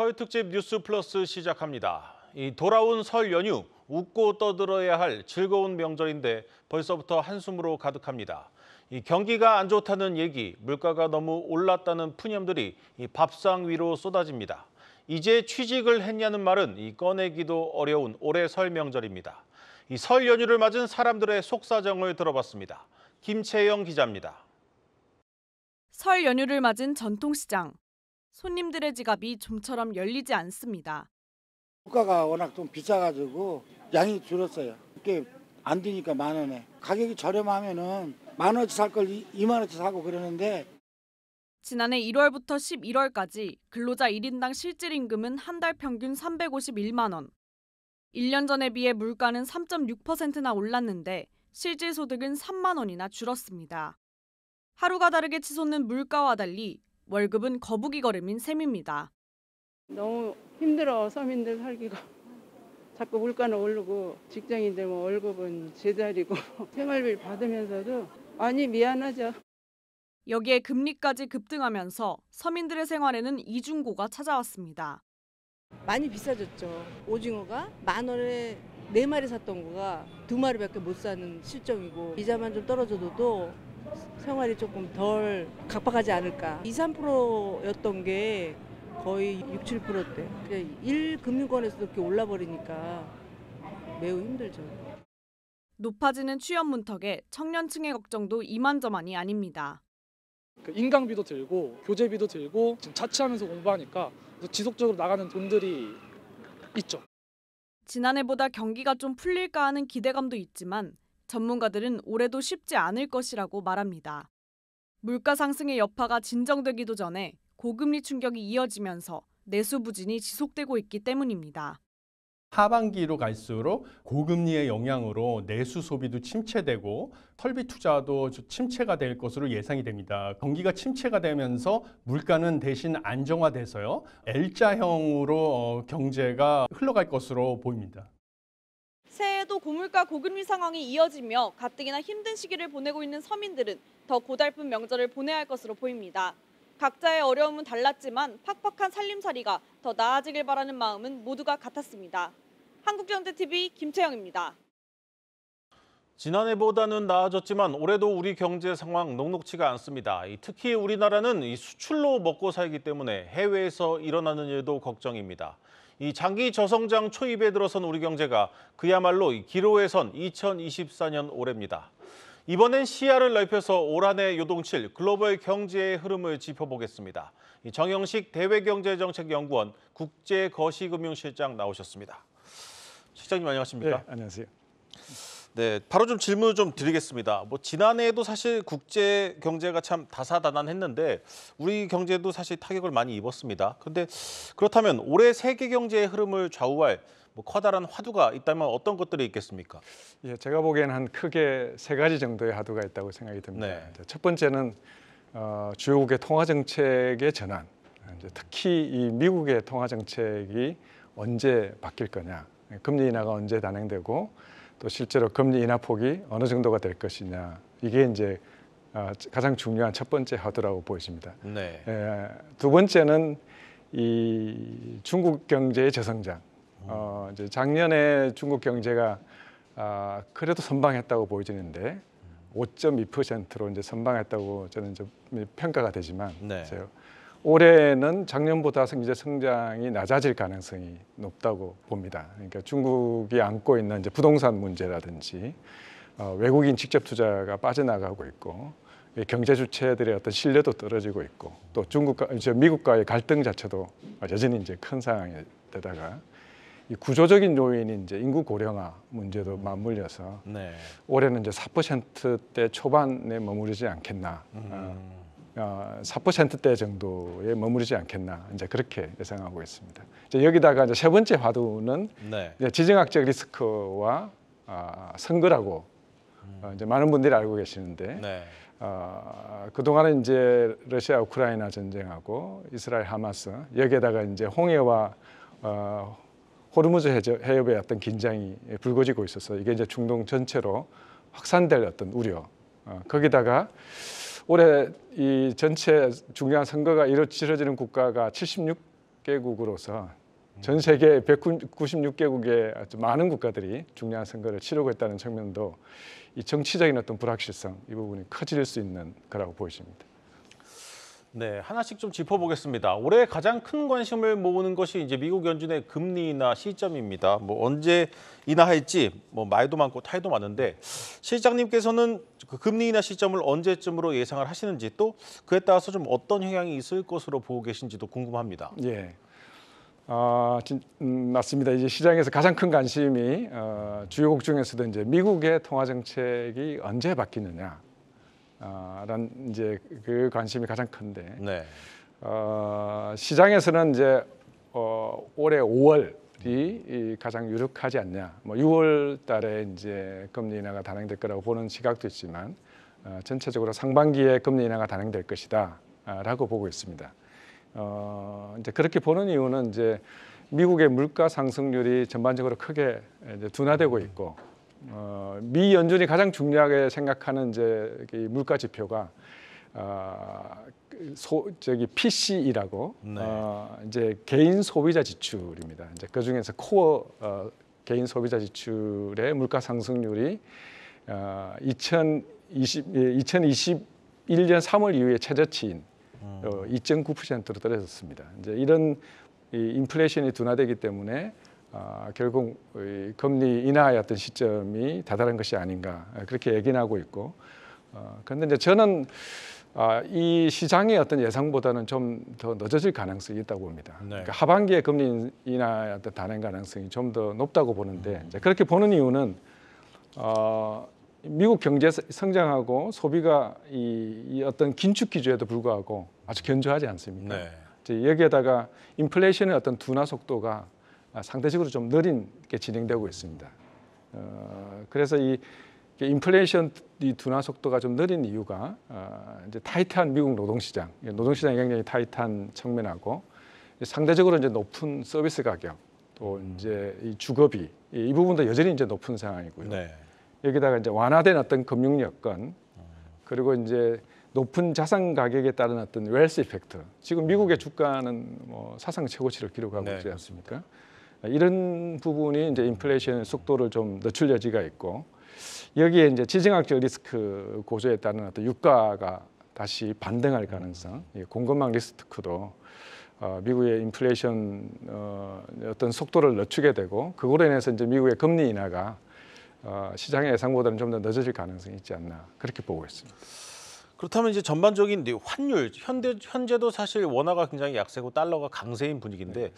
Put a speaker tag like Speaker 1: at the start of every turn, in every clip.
Speaker 1: 설 특집 뉴스 플러스 시작합니다. 이 돌아온 설 연휴 웃고 떠들어야 할 즐거운 명절인데 벌써부터 한숨으로 가득합니다. 이 경기가 안 좋다는 얘기, 물가가 너무 올랐다는 푸념들이 이 밥상 위로 쏟아집니다. 이제 취직을 했냐는 말은 이 꺼내기도 어려운 올해 설 명절입니다. 이설 연휴를 맞은 사람들의 속사정을 들어봤습니다. 김채영 기자입니다.
Speaker 2: 설 연휴를 맞은 전통시장. 손님들의 지갑이 좀처럼 열리지 않습니다.
Speaker 3: 물가가 워낙 좀 비싸가지고 양이 줄었어요. 이안 되니까 만 원에 가격이 저렴하면은 만 원치 살걸 2만 원치 사고 그러는데
Speaker 2: 지난해 1월부터 11월까지 근로자 1인당 실질 임금은 한 달 평균 351만 원. 1년 전에 비해 물가는 3.6%나 올랐는데 실질 소득은 3만 원이나 줄었습니다. 하루가 다르게 치솟는 물가와 달리 월급은 거북이 걸음인 셈입니다.
Speaker 4: 너무 힘들어 서민들 살기가 자꾸 물가는 오르고 직장인들 뭐 월급은 제자리고 생활비 받으면서도 많이 미안하죠.
Speaker 2: 여기에 금리까지 급등하면서 서민들의 생활에는 이중고가 찾아왔습니다. 많이 비싸졌죠. 오징어가
Speaker 4: 만 원에 네 마리 샀던 거가 두 마리밖에 못 사는 실정이고 이자만 좀 떨어져도 생활이 조금 덜 각박하지 않을까. 2, 3%였던 게 거의 6, 7%대. 1금융권에서도 이렇게 올라버리니까 매우 힘들죠.
Speaker 2: 높아지는 취업 문턱에 청년층의 걱정도 이만저만이 아닙니다.
Speaker 5: 그 인강비도 들고 교재비도 들고
Speaker 2: 지금 자취하면서 공부하니까 지속적으로 나가는 돈들이 있죠. 지난해보다 경기가 좀 풀릴까 하는 기대감도 있지만 전문가들은 올해도 쉽지 않을 것이라고 말합니다. 물가 상승의 여파가 진정되기도 전에 고금리 충격이 이어지면서 내수 부진이 지속되고 있기 때문입니다.
Speaker 5: 하반기로 갈수록 고금리의 영향으로 내수 소비도 침체되고 설비 투자도 침체가 될 것으로 예상이 됩니다. 경기가 침체가 되면서 물가는
Speaker 1: 대신 안정화돼서요. L자형으로 어, 경제가 흘러갈 것으로 보입니다.
Speaker 2: 새해에도 고물가 고금리 상황이 이어지며 가뜩이나 힘든 시기를 보내고 있는 서민들은 더 고달픈 명절을 보내야 할 것으로 보입니다. 각자의 어려움은 달랐지만 팍팍한 살림살이가 더 나아지길 바라는 마음은 모두가 같았습니다. 한국경제TV 김채영입니다.
Speaker 1: 지난해보다는 나아졌지만 올해도 우리 경제 상황 녹록치가 않습니다. 특히 우리나라는 수출로 먹고 살기 때문에 해외에서 일어나는 일도 걱정입니다. 이 장기 저성장 초입에 들어선 우리 경제가 그야말로 기로에 선 2024년 올해입니다. 이번엔 시야를 넓혀서 올 한해 요동칠 글로벌 경제의 흐름을 짚어보겠습니다. 정영식 대외경제정책연구원 국제거시금융실장 나오셨습니다. 실장님 안녕하십니까? 네, 안녕하세요. 네, 바로 좀 질문을 좀 드리겠습니다. 뭐 지난해에도 사실 국제 경제가 참 다사다난했는데 우리 경제도 사실 타격을 많이 입었습니다. 그런데 그렇다면 올해 세계 경제의 흐름을 좌우할 뭐 커다란 화두가 있다면 어떤 것들이 있겠습니까?
Speaker 5: 예, 제가 보기에는 한 크게 세 가지 정도의 화두가 있다고 생각이 듭니다. 네. 첫 번째는 어, 주요국의 통화 정책의 전환. 특히 이 미국의 통화 정책이 언제 바뀔 거냐, 금리 인하가 언제 단행되고 또 실제로 금리 인하 폭이 어느 정도가 될 것이냐 이게 이제 아, 가장 중요한 첫 번째 하드라고 보여집니다. 네. 예, 두 번째는 이 중국 경제의 재성장. 어, 이제 작년에 중국 경제가 아, 그래도 선방했다고 보여지는데 5.2%로 음. 이제 선방했다고 저는 이제 평가가 되지만 네. 제가 올해는 작년보다 이제 성장이 낮아질 가능성이 높다고 봅니다. 그러니까 중국이 안고 있는 이제 부동산 문제라든지 어, 외국인 직접 투자가 빠져나가고 있고 경제 주체들의 어떤 신뢰도 떨어지고 있고 또 중국과 미국과의 갈등 자체도 여전히 이제 큰 상황에 되다가 이 구조적인 요인인 이제 인구 고령화 문제도 맞물려서 네. 올해는 이제 4%대 초반에 머무르지 않겠나. 어, 음. 어, 4%대 어, 정도에 머무르지 않겠나 이제 그렇게 예상하고 있습니다. 이제 여기다가 이제 세 번째 화두는 네. 이제 지정학적 리스크와 아, 선거라고 음. 어, 이제 많은 분들이 알고 계시는데 네. 어, 그동안은 이제 러시아 우크라이나 전쟁하고 이스라엘 하마스 여기에다가 이제 홍해와 어, 호르무즈 해협의 어떤 긴장이 불거지고 있어서 이게 이제 중동 전체로 확산될 어떤 우려 어, 거기다가 올해 이 전체 중요한 선거가 이뤄 치러지는 국가가 76개국으로서 전 세계 196개국의 많은 국가들이 중요한 선거를 치르고 있다는 측면도 이 정치적인 어떤 불확실성 이 부분이 커질 수 있는 거라고 보여집니다.
Speaker 1: 네, 하나씩 좀 짚어보겠습니다. 올해 가장 큰 관심을 모으는 것이 이제 미국 연준의 금리 인하 시점입니다. 뭐 언제 인하할지 뭐 말도 많고 타이도 많은데 실장님께서는 그 금리 인하 시점을 언제쯤으로 예상을 하시는지 또 그에 따라서 좀 어떤 영향이 있을 것으로 보고
Speaker 5: 계신지도 궁금합니다. 예. 아, 진, 음, 맞습니다. 이제 시장에서 가장 큰 관심이 어, 주요국 중에서도 이제 미국의 통화 정책이 언제 바뀌느냐 란 아, 이제 그 관심이 가장 큰데 네. 어, 시장에서는 이제 어, 올해 5월이 가장 유력하지 않냐. 뭐 6월달에 이제 금리 인하가 단행될 거라고 보는 시각도 있지만 어, 전체적으로 상반기에 금리 인하가 단행될 것이다라고 아, 보고 있습니다. 어, 이제 그렇게 보는 이유는 이제 미국의 물가 상승률이 전반적으로 크게 이제 둔화되고 있고 어, 미 연준이 가장 중요하게 생각하는 이제 이 물가 지표가 어, 소, 저기 PCE라고 네. 어, 이제 개인 소비자 지출입니다. 이제 그 중에서 코어 어, 개인 소비자 지출의 물가 상승률이 어, 2020 2021년 3월 이후에 최저치인 음. 어, 2.9%로 떨어졌습니다. 이제 이런 이 인플레이션이 둔화되기 때문에 아, 결국 금리 인하였던 시점이 다다른 것이 아닌가 아, 그렇게 얘기하고 있고 아, 그런데 이제 저는 아, 이 시장의 어떤 예상보다는 좀 더 늦어질 가능성이 있다고 봅니다. 네. 그러니까 하반기에 금리 인하 어떤 단행 가능성이 좀 더 높다고 보는데 음. 그렇게 보는 이유는 어, 미국 경제 성장하고 소비가 이, 이 어떤 긴축 기조에도 불구하고 아주 견조하지 않습니다 네. 이제 여기에다가 인플레이션의 어떤 둔화 속도가 아, 상대적으로 좀 느린 게 진행되고 있습니다. 어, 그래서 이 인플레이션 둔화 속도가 좀 느린 이유가 어, 이제 타이트한 미국 노동시장, 노동시장이 굉장이 타이트한 측면하고 상대적으로 이제 높은 서비스 가격 또 이제 이 주거비 이, 이 부분도 여전히 이제 높은 상황이고요. 네. 여기다가 이제 완화된 어떤 금융 여건 음. 그리고 이제 높은 자산 가격에 따른 어떤 웰스 이펙트. 지금 미국의 음. 주가는 뭐 사상 최고치를 기록하고 네, 있지 않습니까? 그렇습니다. 이런 부분이 이제 인플레이션 속도를 좀 늦출 여지가 있고 여기에 이제 지정학적 리스크 고조에 따른 어떤 유가가 다시 반등할 가능성, 공급망 리스크도 어, 미국의 인플레이션 어, 어떤 속도를 늦추게 되고 그거로 인해서 이제 미국의 금리 인하가 어, 시장의 예상보다는 좀 더 늦어질 가능성이 있지 않나 그렇게 보고 있습니다. 그렇다면 이제 전반적인 환율 현대 현재도 사실 원화가 굉장히
Speaker 1: 약세고 달러가 강세인 분위기인데 네.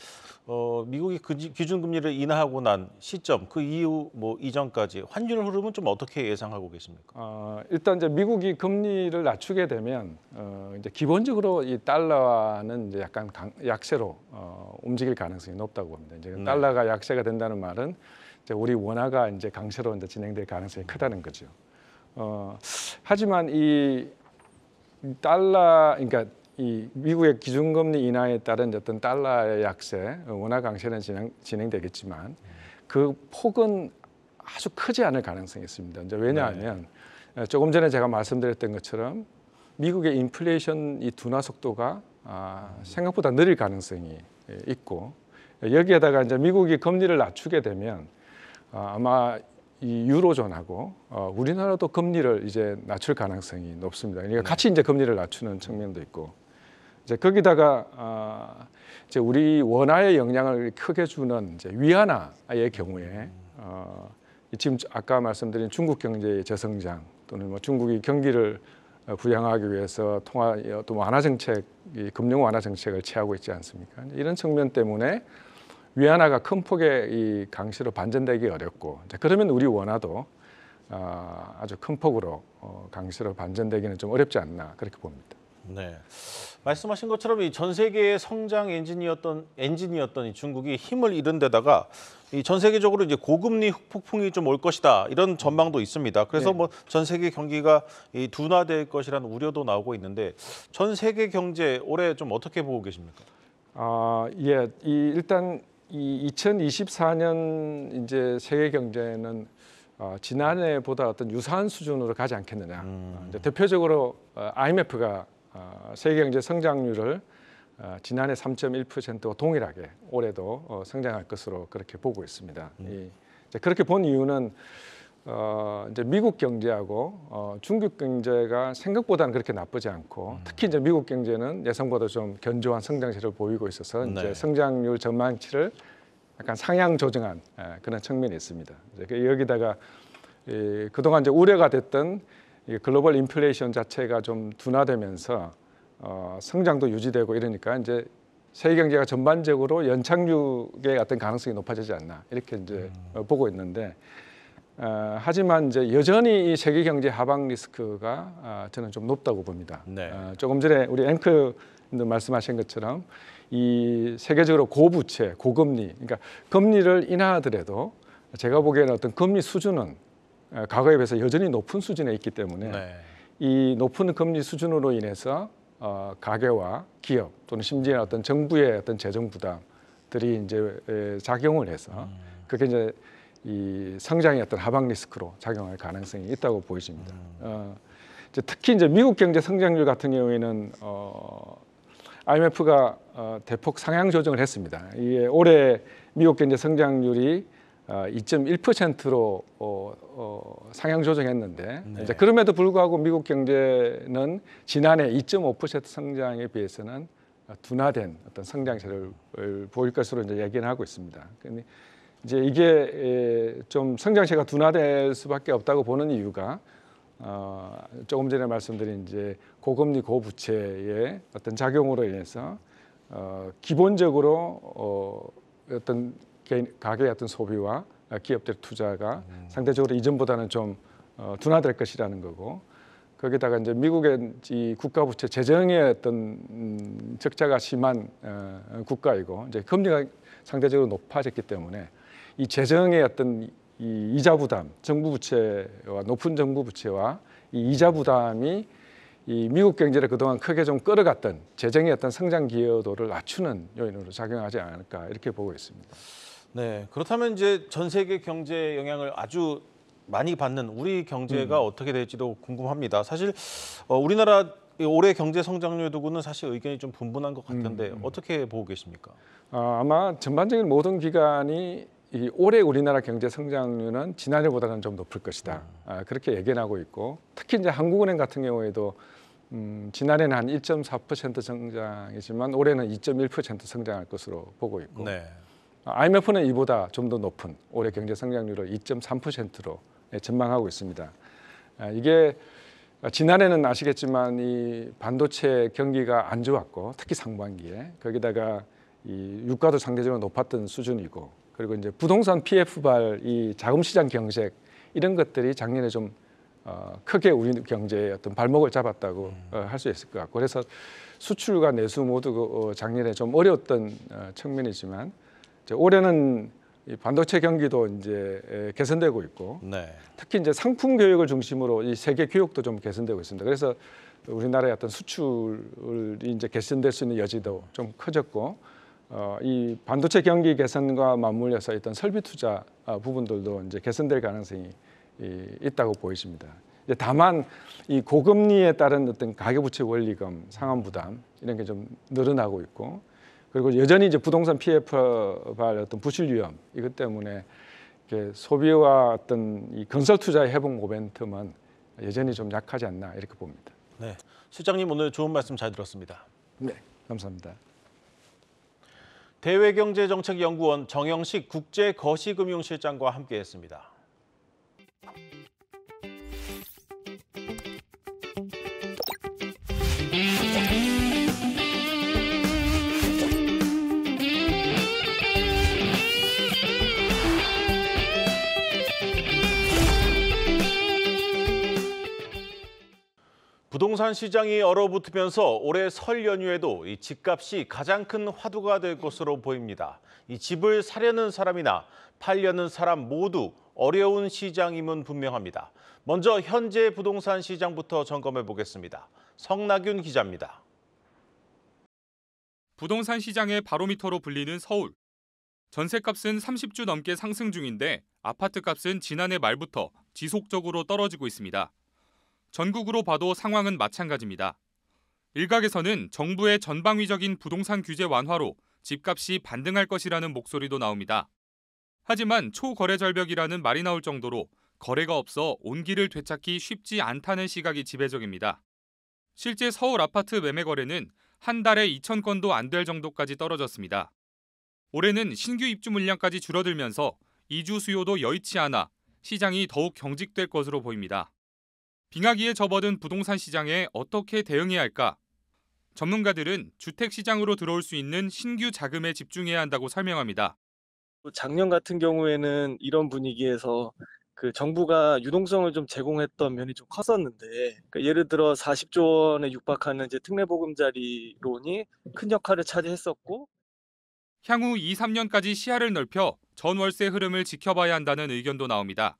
Speaker 1: 어, 미국이 그지, 기준금리를 인하하고 난 시점 그 이후 뭐 이전까지 환율 흐름은 좀 어떻게 예상하고 계십니까?
Speaker 5: 어, 일단 이제 미국이 금리를 낮추게 되면 어, 이제 기본적으로 이 달러는 이제 약간 강, 약세로 어, 움직일 가능성이 높다고 봅니다. 이제 네. 달러가 약세가 된다는 말은 이제 우리 원화가 이제 강세로 이제 진행될 가능성이 크다는 거죠. 어, 하지만 이 달러 그러니까 이 미국의 기준금리 인하에 따른 어떤 달러의 약세, 원화 강세는 진행, 진행되겠지만 그 폭은 아주 크지 않을 가능성이 있습니다. 이제 왜냐하면 네. 어, 조금 전에 제가 말씀드렸던 것처럼 미국의 인플레이션 이 둔화 속도가 아, 음. 생각보다 느릴 가능성이 예, 있고 여기에다가 이제 미국이 금리를 낮추게 되면 어, 아마 이 유로존하고 어, 우리나라도 금리를 이제 낮출 가능성이 높습니다. 그러니까 네. 같이 이제 금리를 낮추는 측면도 있고 이제 거기다가 어, 이제 우리 원화의 영향을 크게 주는 이제 위안화의 경우에 어, 지금 아까 말씀드린 중국 경제의 재성장 또는 뭐 중국이 경기를 어, 부양하기 위해서 통화 또 뭐 완화 정책, 금융 완화 정책을 취하고 있지 않습니까? 이런 측면 때문에 위안화가 큰 폭의 이 강세로 반전되기 어렵고 그러면 우리 원화도 어, 아주 큰 폭으로 어, 강세로 반전되기는 좀 어렵지 않나 그렇게 봅니다.
Speaker 1: 네. 말씀하신 것처럼 이 전 세계의 성장 엔진이었던 엔진이었던 이 중국이 힘을 잃은 데다가 이 전 세계적으로 이제 고금리 폭풍이 좀 올 것이다 이런 전망도 있습니다. 그래서 네. 뭐전 세계 경기가 이 둔화될 것이라는 우려도 나오고 있는데 전 세계 경제 올해 좀 어떻게 보고 계십니까?
Speaker 5: 아, 어, 예, 이 일단 이 2024년 이제 세계 경제는 어, 지난해보다 어떤 유사한 수준으로 가지 않겠느냐. 음. 어, 이제 대표적으로 어, IMF가 어, 세계 경제 성장률을 어, 지난해 3.1%와 동일하게 올해도 어, 성장할 것으로 그렇게 보고 있습니다. 음. 이, 이제 그렇게 본 이유는 어, 이제 미국 경제하고 어, 중국 경제가 생각보다는 그렇게 나쁘지 않고 음. 특히 이제 미국 경제는 예상보다 좀 견조한 성장세를 보이고 있어서 네. 이제 성장률 전망치를 약간 상향 조정한 예, 그런 측면이 있습니다. 이제 그 여기다가 이, 그동안 이제 우려가 됐던 이 글로벌 인플레이션 자체가 좀 둔화되면서 어, 성장도 유지되고 이러니까 이제 세계 경제가 전반적으로 연착륙의 어떤 가능성이 높아지지 않나 이렇게 이제 음. 어, 보고 있는데 어, 하지만 이제 여전히 이 세계 경제 하방 리스크가 어, 저는 좀 높다고 봅니다. 네. 어, 조금 전에 우리 앵커님도 말씀하신 것처럼 이 세계적으로 고부채, 고금리, 그러니까 금리를 인하하더라도 제가 보기에는 어떤 금리 수준은 어, 과거에 비해서 여전히 높은 수준에 있기 때문에 네. 이 높은 금리 수준으로 인해서 어, 가계와 기업 또는 심지어 어떤 정부의 어떤 재정 부담들이 이제 에, 작용을 해서 음. 그게 이제 이 성장의 어떤 하방 리스크로 작용할 가능성이 있다고 보여집니다. 음. 어, 이제 특히 이제 미국 경제 성장률 같은 경우에는 어, IMF가 어, 대폭 상향 조정을 했습니다. 이게 올해 미국 경제 성장률이 어, 2.1%로 어, 어, 상향 조정했는데 네. 이제 그럼에도 불구하고 미국 경제는 지난해 2.5% 성장에 비해서는 둔화된 어떤 성장세를 보일 것으로 이제 얘기를 하고 있습니다. 그런데 이제 이게 좀 성장세가 둔화될 수밖에 없다고 보는 이유가 어, 조금 전에 말씀드린 이제 고금리 고부채의 어떤 작용으로 인해서 어, 기본적으로 어, 어떤 개인, 가계의 어떤 소비와 기업들 투자가 음. 상대적으로 이전보다는 좀 어, 둔화될 것이라는 거고 거기다가 이제 미국의 이 국가 부채 재정의 어떤 음, 적자가 심한 어, 국가이고 이제 금리가 상대적으로 높아졌기 때문에 이 재정의 어떤 이 이자 부담, 정부 부채와 높은 정부 부채와 이 이자 부담이 이 미국 경제를 그동안 크게 좀 끌어갔던 재정의 어떤 성장 기여도를 낮추는 요인으로 작용하지 않을까 이렇게 보고 있습니다.
Speaker 1: 네, 그렇다면 이제 전 세계 경제에 영향을 아주 많이 받는 우리 경제가 음. 어떻게 될지도 궁금합니다. 사실 어, 우리나라 올해 경제 성장률 두고는 사실 의견이 좀 분분한 것 같은데 음. 음.
Speaker 5: 어떻게 보고 계십니까? 어, 아마 전반적인 모든 기관이 이 올해 우리나라 경제 성장률은 지난해보다는 좀 높을 것이다. 아, 그렇게 예견하고 있고 특히 이제 한국은행 같은 경우에도 음, 지난해는 한 1.4% 성장이지만 올해는 2.1% 성장할 것으로 보고 있고 네. IMF는 아, 이보다 좀 더 높은 올해 경제 성장률을 2.3%로 예, 전망하고 있습니다. 아, 이게 아, 지난해는 아시겠지만 이 반도체 경기가 안 좋았고 특히 상반기에 거기다가 이 유가도 상대적으로 높았던 수준이고 그리고 이제 부동산 PF발 이 자금시장 경색 이런 것들이 작년에 좀 어, 크게 우리 경제의 어떤 발목을 잡았다고 음. 어, 할수 있을 것 같고 그래서 수출과 내수 모두 그, 어, 작년에 좀 어려웠던 어, 측면이지만 이제 올해는 이 반도체 경기도 이제 에, 개선되고 있고 네. 특히 이제 상품 교육을 중심으로 이 세계 교육도 좀 개선되고 있습니다. 그래서 우리나라의 어떤 수출이 이제 개선될 수 있는 여지도 좀 커졌고 어, 이 반도체 경기 개선과 맞물려서 있던 설비 투자 아, 부분들도 이제 개선될 가능성이 있다고 보여집니다. 다만 이 고금리에 따른 어떤 가계부채 원리금 상환 부담 이런 게 좀 늘어나고 있고 그리고 여전히 이제 부동산 PF 발 어떤 부실 위험 이것 때문에 소비와 어떤 이 건설 투자의 회복 모멘텀은 여전히 좀 약하지 않나 이렇게 봅니다.
Speaker 1: 네, 실장님 오늘 좋은 말씀 잘 들었습니다.
Speaker 5: 네, 감사합니다.
Speaker 1: 대외경제정책연구원 정영식 국제거시금융실장과 함께했습니다. 부동산 시장이 얼어붙으면서 올해 설 연휴에도 이 집값이 가장 큰 화두가 될 것으로 보입니다. 이 집을 사려는 사람이나 팔려는 사람 모두 어려운 시장임은 분명합니다. 먼저 현재 부동산 시장부터 점검해 보겠습니다. 성나균 기자입니다. 부동산
Speaker 6: 시장의 바로미터로 불리는 서울. 전세값은 30주 넘게 상승 중인데 아파트값은 지난해 말부터 지속적으로 떨어지고 있습니다. 전국으로 봐도 상황은 마찬가지입니다. 일각에서는 정부의 전방위적인 부동산 규제 완화로 집값이 반등할 것이라는 목소리도 나옵니다. 하지만 초거래 절벽이라는 말이 나올 정도로 거래가 없어 온기를 되찾기 쉽지 않다는 시각이 지배적입니다. 실제 서울 아파트 매매 거래는 한 달에 2천 건도 안 될 정도까지 떨어졌습니다. 올해는 신규 입주 물량까지 줄어들면서 이주 수요도 여의치 않아 시장이 더욱 경직될 것으로 보입니다. 빙하기에 접어든 부동산 시장에 어떻게 대응해야 할까? 전문가들은 주택 시장으로 들어올 수 있는 신규 자금에 집중해야 한다고 설명합니다.
Speaker 7: 작년 같은 경우에는 이런 분위기에서 그 정부가 유동성을 좀 제공했던 면이 좀 컸었는데 그러니까 예를 들어 40조 원에 육박하는 이제 특례보금자리론이 큰 역할을 차지했었고
Speaker 6: 향후 2, 3년까지 시야를 넓혀 전월세 흐름을 지켜봐야 한다는 의견도 나옵니다.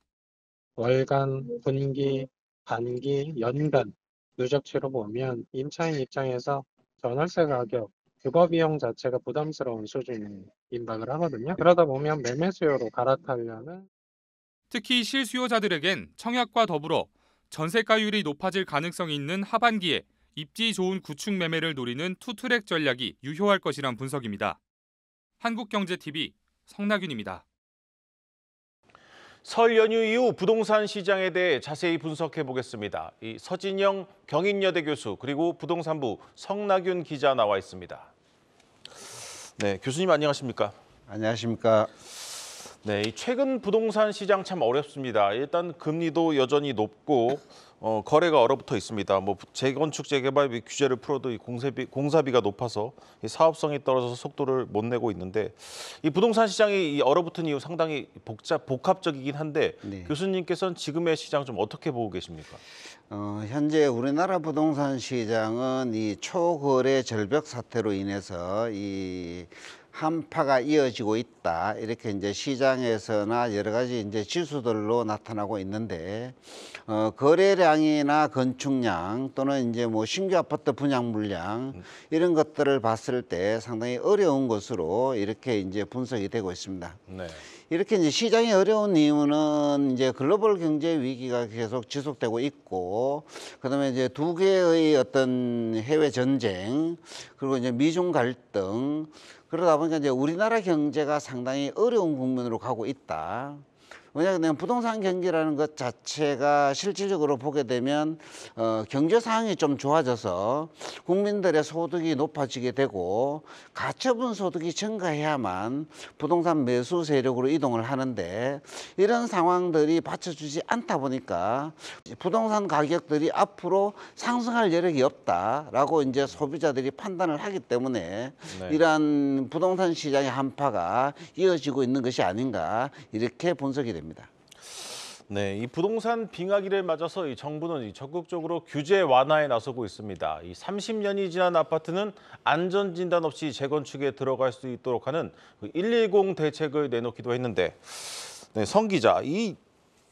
Speaker 7: 월간, 분기, 반기 연간
Speaker 6: 누적치로 보면 임차인 입장에서 전월세 가격, 주거 비용 자체가 부담스러운 수준이 임박을 하거든요. 그러다 보면 매매 수요로 갈아타려는 특히 실수요자들에겐 청약과 더불어 전세가율이 높아질 가능성이 있는 하반기에 입지 좋은 구축 매매를 노리는 투트랙 전략이 유효할 것이란
Speaker 1: 분석입니다. 한국경제TV 성나균입니다. 설 연휴 이후 부동산 시장에 대해 자세히 분석해 보겠습니다. 이 서진영 경인여대 교수 그리고 부동산부 성나균 기자 나와 있습니다. 네, 교수님 안녕하십니까? 안녕하십니까? 네, 최근 부동산 시장 참 어렵습니다. 일단 금리도 여전히 높고 어, 거래가 얼어붙어 있습니다. 뭐 재건축 재개발 비 규제를 풀어도 이 공세비 공사비가 높아서 이 사업성이 떨어져서 속도를 못 내고 있는데 이 부동산 시장이 이 얼어붙은 이유 상당히 복잡 복합적이긴 한데 네. 교수님께서는 지금의 시장 좀 어떻게 보고 계십니까?
Speaker 3: 어, 현재 우리나라 부동산 시장은 이 초거래 절벽 사태로 인해서 이 한파가 이어지고 있다. 이렇게 이제 시장에서나 여러 가지 이제 지수들로 나타나고 있는데, 어, 거래량이나 건축량 또는 이제 뭐 신규 아파트 분양 물량 이런 것들을 봤을 때 상당히 어려운 것으로 이렇게 이제 분석이 되고 있습니다. 네. 이렇게 이제 시장이 어려운 이유는 이제 글로벌 경제 위기가 계속 지속되고 있고, 그 다음에 이제 두 개의 어떤 해외 전쟁, 그리고 이제 미중 갈등, 그러다 보니까 이제 우리나라 경제가 상당히 어려운 국면으로 가고 있다. 왜냐하면 부동산 경기라는 것 자체가 실질적으로 보게 되면 어, 경제 상황이 좀 좋아져서 국민들의 소득이 높아지게 되고 가처분 소득이 증가해야만 부동산 매수 세력으로 이동을 하는데 이런 상황들이 받쳐주지 않다 보니까 부동산 가격들이 앞으로 상승할 여력이 없다라고 이제 소비자들이 판단을 하기 때문에 네. 이러한 부동산 시장의 한파가 이어지고 있는 것이 아닌가 이렇게 분석이 됩니다. 됩니다.
Speaker 1: 네, 이 부동산 빙하기를 맞아서 이 정부는 이 적극적으로 규제 완화에 나서고 있습니다. 이 30년이 지난 아파트는 안전 진단 없이 재건축에 들어갈 수 있도록 하는 110 그 대책을 내놓기도 했는데, 네, 성 기자, 이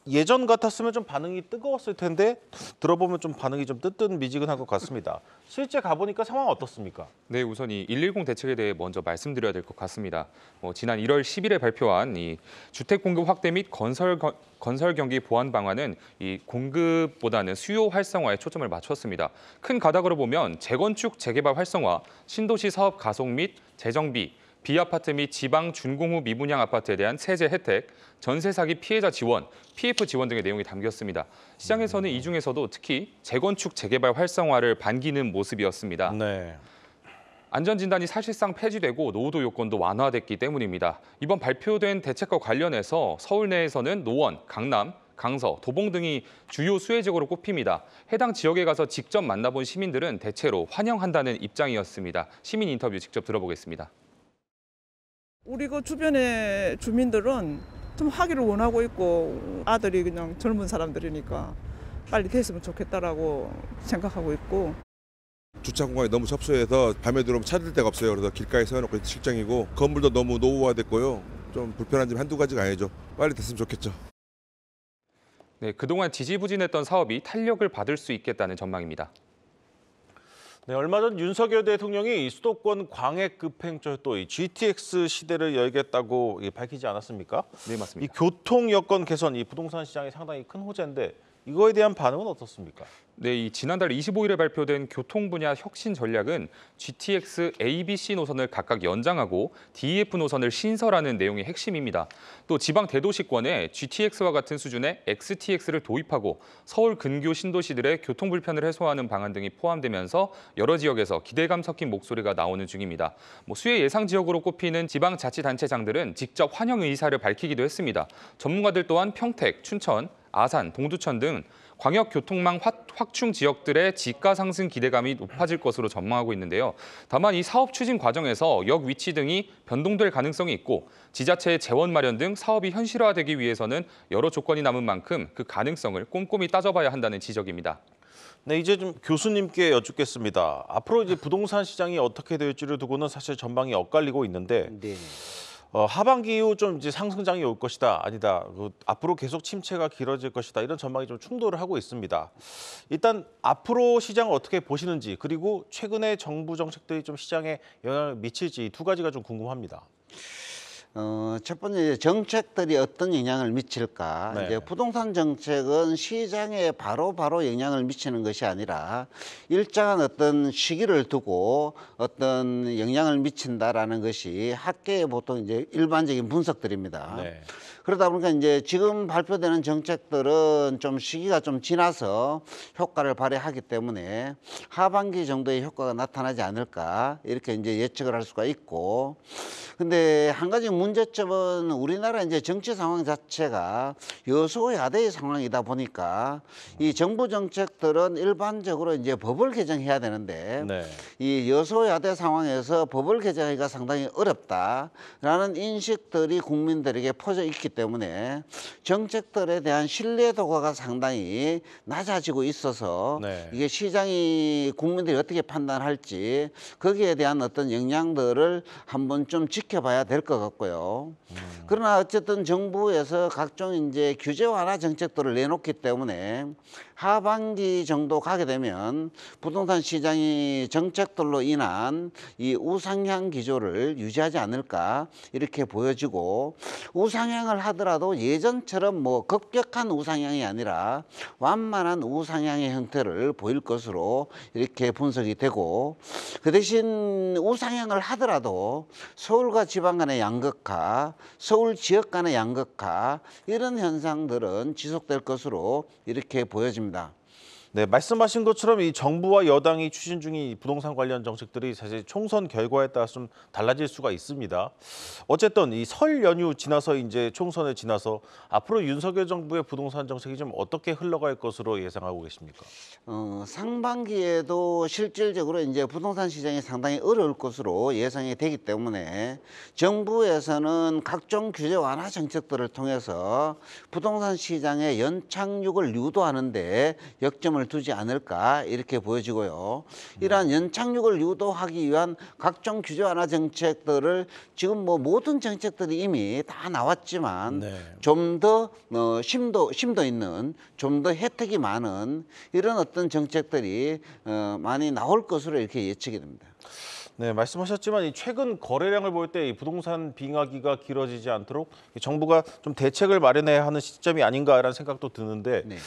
Speaker 1: 예전 같았으면 좀 반응이 뜨거웠을 텐데 들어보면 좀 반응이 좀 뜨뜻미지근한 것 같습니다. 실제 가보니까 상황 어떻습니까?
Speaker 6: 네, 우선 이110 대책에 대해 먼저 말씀드려야 될 것 같습니다. 어, 지난 1월 10일에 발표한 이 주택 공급 확대 및 건설 거, 건설 경기 보완 방안은 이 공급보다는 수요 활성화에 초점을 맞췄습니다. 큰 가닥으로 보면 재건축 재개발 활성화, 신도시 사업 가속 및 재정비, 비아파트 및 지방 준공 후 미분양 아파트에 대한 세제 혜택, 전세 사기 피해자 지원, PF 지원 등의 내용이 담겼습니다. 시장에서는 이 중에서도 특히 재건축 재개발 활성화를 반기는 모습이었습니다. 네. 안전진단이 사실상 폐지되고 노후도 요건도 완화됐기 때문입니다. 이번 발표된 대책과 관련해서 서울 내에서는 노원, 강남, 강서, 도봉 등이 주요 수혜 지역으로 꼽힙니다. 해당 지역에 가서 직접 만나본 시민들은 대체로 환영한다는 입장이었습니다. 시민 인터뷰 직접 들어보겠습니다.
Speaker 8: 우리그 주변의 주민들은 좀 하기를 원하고 있고 아들이 그냥 젊은 사람들이니까 빨리 됐으면 좋겠다라고
Speaker 3: 생각하고 있고
Speaker 1: 주차 공간이 너무 협소해서 밤에 들어오면 찾을 데가 없어요. 그래서 길가에 세워놓고 실장이고 건물도 너무 노후화됐고요. 좀 불편한 점이 한두 가지가 아니죠. 빨리 됐으면 좋겠죠.
Speaker 6: 네, 그동안 지지부진했던 사업이 탄력을 받을 수 있겠다는 전망입니다.
Speaker 1: 네, 얼마 전 윤석열 대통령이 수도권 광역 급행철 또이 GTX 시대를 열겠다고 밝히지 않았습니까? 네, 맞습니다. 이 교통 여건 개선, 이 부동산 시장에 상당히 큰 호재인데 이거에 대한 반응은 어떻습니까? 네, 지난달
Speaker 6: 25일에 발표된 교통 분야 혁신 전략은 GTX ABC 노선을 각각 연장하고 DEF 노선을 신설하는 내용이 핵심입니다. 또 지방 대도시권에 GTX와 같은 수준의 XTX를 도입하고 서울 근교 신도시들의 교통 불편을 해소하는 방안 등이 포함되면서 여러 지역에서 기대감 섞인 목소리가 나오는 중입니다. 뭐 수혜 예상 지역으로 꼽히는 지방 자치단체장들은 직접 환영 의사를 밝히기도 했습니다. 전문가들 또한 평택, 춘천, 아산, 동두천 등 광역교통망 확충 지역들의 지가 상승 기대감이 높아질 것으로 전망하고 있는데요. 다만 이 사업 추진 과정에서 역 위치 등이 변동될 가능성이 있고 지자체의 재원 마련 등 사업이 현실화되기 위해서는 여러 조건이 남은 만큼 그 가능성을 꼼꼼히 따져봐야 한다는 지적입니다. 네, 이제
Speaker 1: 좀 교수님께 여쭙겠습니다. 앞으로 이제 부동산 시장이 어떻게 될지를 두고는 사실 전망이 엇갈리고 있는데 네. 어, 하반기 이후 좀 이제 상승장이 올 것이다 아니다 그, 앞으로 계속 침체가 길어질 것이다 이런 전망이 좀 충돌을 하고 있습니다. 일단 앞으로 시장을 어떻게 보시는지 그리고 최근에 정부 정책들이 좀 시장에 영향을 미칠지 두 가지가 좀 궁금합니다.
Speaker 3: 어, 첫 번째 이제 정책들이 어떤 영향을 미칠까. 네. 이제 부동산 정책은 시장에 바로바로 바로 영향을 미치는 것이 아니라 일정한 어떤 시기를 두고 어떤 영향을 미친다라는 것이 학계의 보통 이제 일반적인 분석들입니다. 네. 그러다 보니까 이제 지금 발표되는 정책들은 좀 시기가 좀 지나서 효과를 발휘하기 때문에 하반기 정도의 효과가 나타나지 않을까 이렇게 이제 예측을 할 수가 있고 근데 한 가지 문제점은 우리나라 이제 정치 상황 자체가 여소야대의 상황이다 보니까 이 정부 정책들은 일반적으로 이제 법을 개정해야 되는데 네. 이 여소야대 상황에서 법을 개정하기가 상당히 어렵다라는 인식들이 국민들에게 퍼져 있기 때문에 정책들에 대한 신뢰도가 상당히 낮아지고 있어서 네. 이게 시장이 국민들이 어떻게 판단할지 거기에 대한 어떤 영향들을 한번 좀 지켜봐야 될 것 같고요. 있어요. 음. 그러나 어쨌든 정부에서 각종 이제 규제 완화 정책들을 내놓기 때문에 하반기 정도 가게 되면 부동산 시장이 정책들로 인한 이 우상향 기조를 유지하지 않을까 이렇게 보여지고 우상향을 하더라도 예전처럼 뭐 급격한 우상향이 아니라 완만한 우상향의 형태를 보일 것으로 이렇게 분석이 되고 그 대신 우상향을 하더라도 서울과 지방 간의 양극화 서울 지역 간의 양극화 이런 현상들은 지속될 것으로 이렇게 보여집니다. Down. 네, 말씀하신 것처럼
Speaker 1: 이 정부와 여당이 추진 중인 부동산 관련 정책들이 사실 총선 결과에 따라 좀 달라질 수가 있습니다. 어쨌든 이 설 연휴 지나서 이제 총선을 지나서 앞으로 윤석열 정부의 부동산 정책이 좀 어떻게 흘러갈 것으로 예상하고 계십니까?
Speaker 3: 어, 상반기에도 실질적으로 이제 부동산 시장이 상당히 어려울 것으로 예상이 되기 때문에 정부에서는 각종 규제 완화 정책들을 통해서 부동산 시장의 연착륙을 유도하는데 역점을 초점을 두지 않을까 이렇게 보여지고요. 음. 이러한 연착륙을 유도하기 위한 각종 규제 완화 정책들을 지금 뭐 모든 정책들이 이미 다 나왔지만 네. 좀더 어, 심도 심도 있는 좀 더 혜택이 많은 이런 어떤 정책들이 어, 많이 나올 것으로 이렇게 예측이 됩니다. 네, 말씀하셨지만 최근
Speaker 1: 거래량을 볼때 부동산 빙하기가 길어지지 않도록 정부가 좀 대책을 마련해야 하는 시점이 아닌가라는 생각도 드는데 네.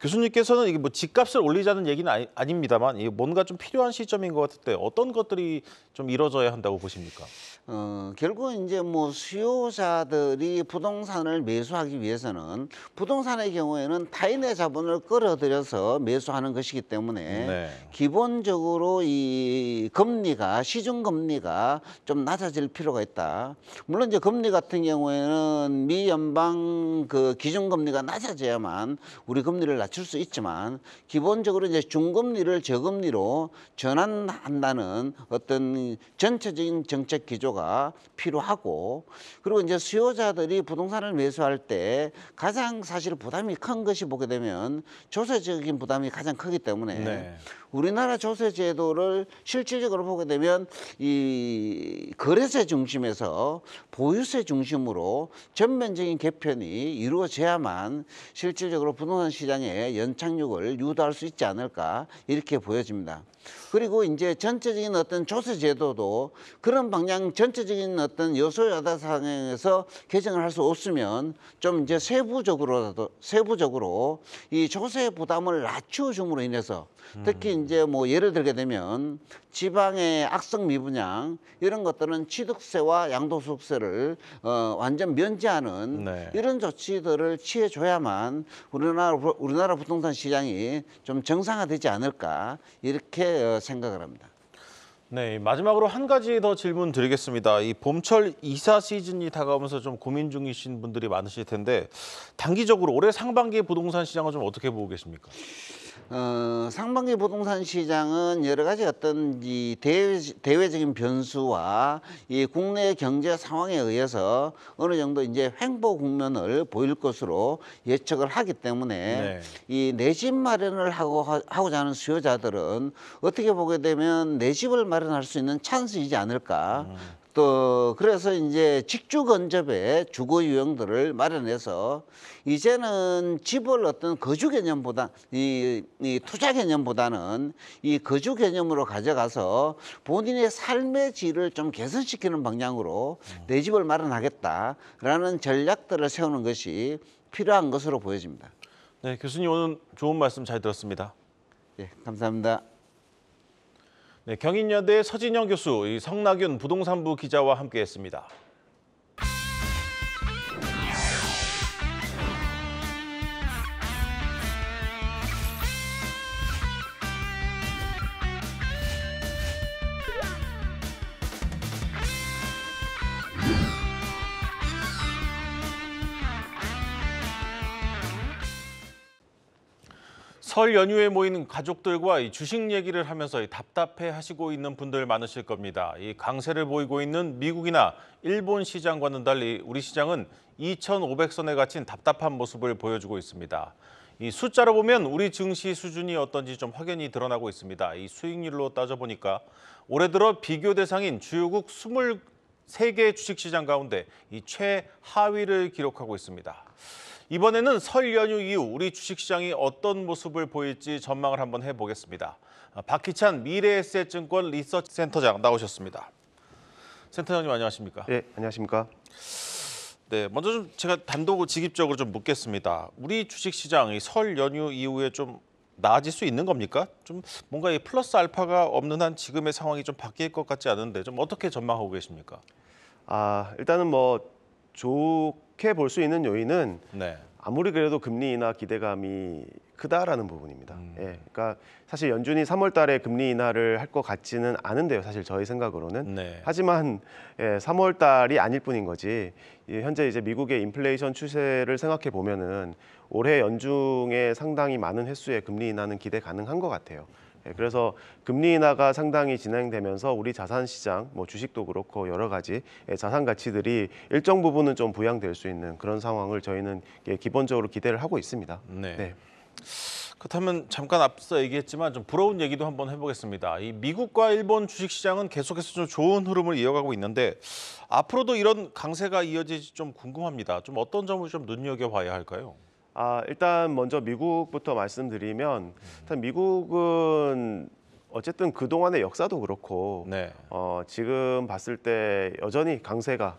Speaker 1: 교수님께서는 이게 뭐 집값을 올리자는 얘기는 아니, 아닙니다만 이게 뭔가 좀 필요한 시점인 것 같은데 어떤 것들이 좀 이루어져야 한다고 보십니까?
Speaker 3: 어, 결국 은 이제 뭐 수요자들이 부동산을 매수하기 위해서는 부동산의 경우에는 타인의 자본을 끌어들여서 매수하는 것이기 때문에 네. 기본적으로 이 금리가 시중 금리가 좀 낮아질 필요가 있다. 물론 이제 금리 같은 경우에는 미 연방 그 기준 금리가 낮아져야만 우리 금리를 낮출 수 있지만 기본적으로 이제 중금리를 저금리로 전환한다는 어떤 전체적인 정책 기조가 제도가 필요하고 그리고 이제 수요자들이 부동산을 매수할 때 가장 사실 부담이 큰 것이 보게 되면 조세적인 부담이 가장 크기 때문에 네. 우리나라 조세 제도를 실질적으로 보게 되면 이 거래세 중심에서 보유세 중심으로 전면적인 개편이 이루어져야만 실질적으로 부동산 시장의 연착륙을 유도할 수 있지 않을까 이렇게 보여집니다. 그리고 이제 전체적인 어떤 조세 제도도 그런 방향 전체적인 어떤 요소야다 상황에서 개정을 할 수 없으면 좀 이제 세부적으로라도 세부적으로 이 조세 부담을 낮추어 줌으로 인해서 특히 음. 이제 뭐 예를 들게 되면 지방의 악성 미분양 이런 것들은 취득세와 양도소득세를 어, 완전 면제하는 네. 이런 조치들을 취해줘야만 우리나라 우리나라 부동산 시장이 좀 정상화되지 않을까 이렇게 어, 생각을 합니다.
Speaker 1: 네, 마지막으로 한 가지 더 질문 드리겠습니다. 이 봄철 이사 시즌이 다가오면서 좀 고민 중이신 분들이 많으실 텐데
Speaker 3: 단기적으로 올해 상반기 부동산 시장을좀 어떻게 보고 계십니까? 어, 상반기 부동산 시장은 여러 가지 어떤 이 대외, 대외적인 변수와 이 국내 경제 상황에 의해서 어느 정도 이제 횡보 국면을 보일 것으로 예측을 하기 때문에 네. 이내 집 마련을 하고 하고자 하는 수요자들은 어떻게 보게 되면 내 집을 마련할 수 있는 찬스이지 않을까. 음. 또 그래서 이제 직주 건접의 주거 유형들을 마련해서 이제는 집을 어떤 거주 개념보다 이, 이 투자 개념보다는 이 거주 개념으로 가져가서 본인의 삶의 질을 좀 개선시키는 방향으로 내 집을 마련하겠다라는 전략들을 세우는 것이 필요한 것으로 보여집니다.
Speaker 1: 네, 교수님 오늘 좋은 말씀 잘 들었습니다. 예, 네, 감사합니다. 네, 경인여대 서진영 교수, 성낙윤 부동산부 기자와 함께했습니다. 설 연휴에 모인 가족들과 주식 얘기를 하면서 답답해 하시고 있는 분들 많으실 겁니다. 이 강세를 보이고 있는 미국이나 일본 시장과는 달리 우리 시장은 2,500선에 갇힌 답답한 모습을 보여주고 있습니다. 이 숫자로 보면 우리 증시 수준이 어떤지 좀 확연히 드러나고 있습니다. 이 수익률로 따져보니까 올해 들어 비교 대상인 주요국 23개 주식시장 가운데 이 최하위를 기록하고 있습니다. 이번에는 설 연휴 이후 우리 주식시장이 어떤 모습을 보일지 전망을 한번 해보겠습니다. 아, 박희찬 미래에셋증권 리서치센터장 나오셨습니다. 센터장님 안녕하십니까? 네, 안녕하십니까? 네, 먼저 좀 제가 단도직입적으로 좀 묻겠습니다. 우리 주식시장이 설 연휴 이후에 좀 나아질 수 있는 겁니까? 좀 뭔가 이 플러스 알파가 없는 한 지금의 상황이 좀 바뀔 것 같지 않은데 좀 어떻게 전망하고 계십니까?
Speaker 9: 아, 일단은 뭐 좋게 볼 수 있는 요인은 네. 아무리 그래도 금리 인하 기대감이 크다라는 부분입니다. 음. 예, 그러니까 사실 연준이 3월달에 금리 인하를 할 것 같지는 않은데요. 사실 저희 생각으로는 네. 하지만 예, 3월달이 아닐 뿐인 거지 예, 현재 이제 미국의 인플레이션 추세를 생각해 보면은 올해 연중에 상당히 많은 횟수의 금리 인하는 기대 가능한 것 같아요. 예, 그래서 금리 인하가 상당히 진행되면서 우리 자산 시장, 뭐 주식도 그렇고 여러 가지 예, 자산 가치들이 일정 부분은 좀 부양될 수 있는 그런 상황을 저희는 예, 기본적으로 기대를 하고 있습니다. 네. 네. 그렇다면 잠깐 앞서 얘기했지만 좀 부러운
Speaker 1: 얘기도 한번 해보겠습니다. 이 미국과 일본 주식 시장은 계속해서 좀 좋은 흐름을 이어가고 있는데 앞으로도 이런 강세가 이어질지 좀 궁금합니다. 좀 어떤 점을 좀 눈여겨봐야 할까요?
Speaker 9: 아, 일단 먼저 미국부터 말씀드리면 일단 미국은 어쨌든 그동안의 역사도 그렇고 네. 어, 지금 봤을 때 여전히 강세가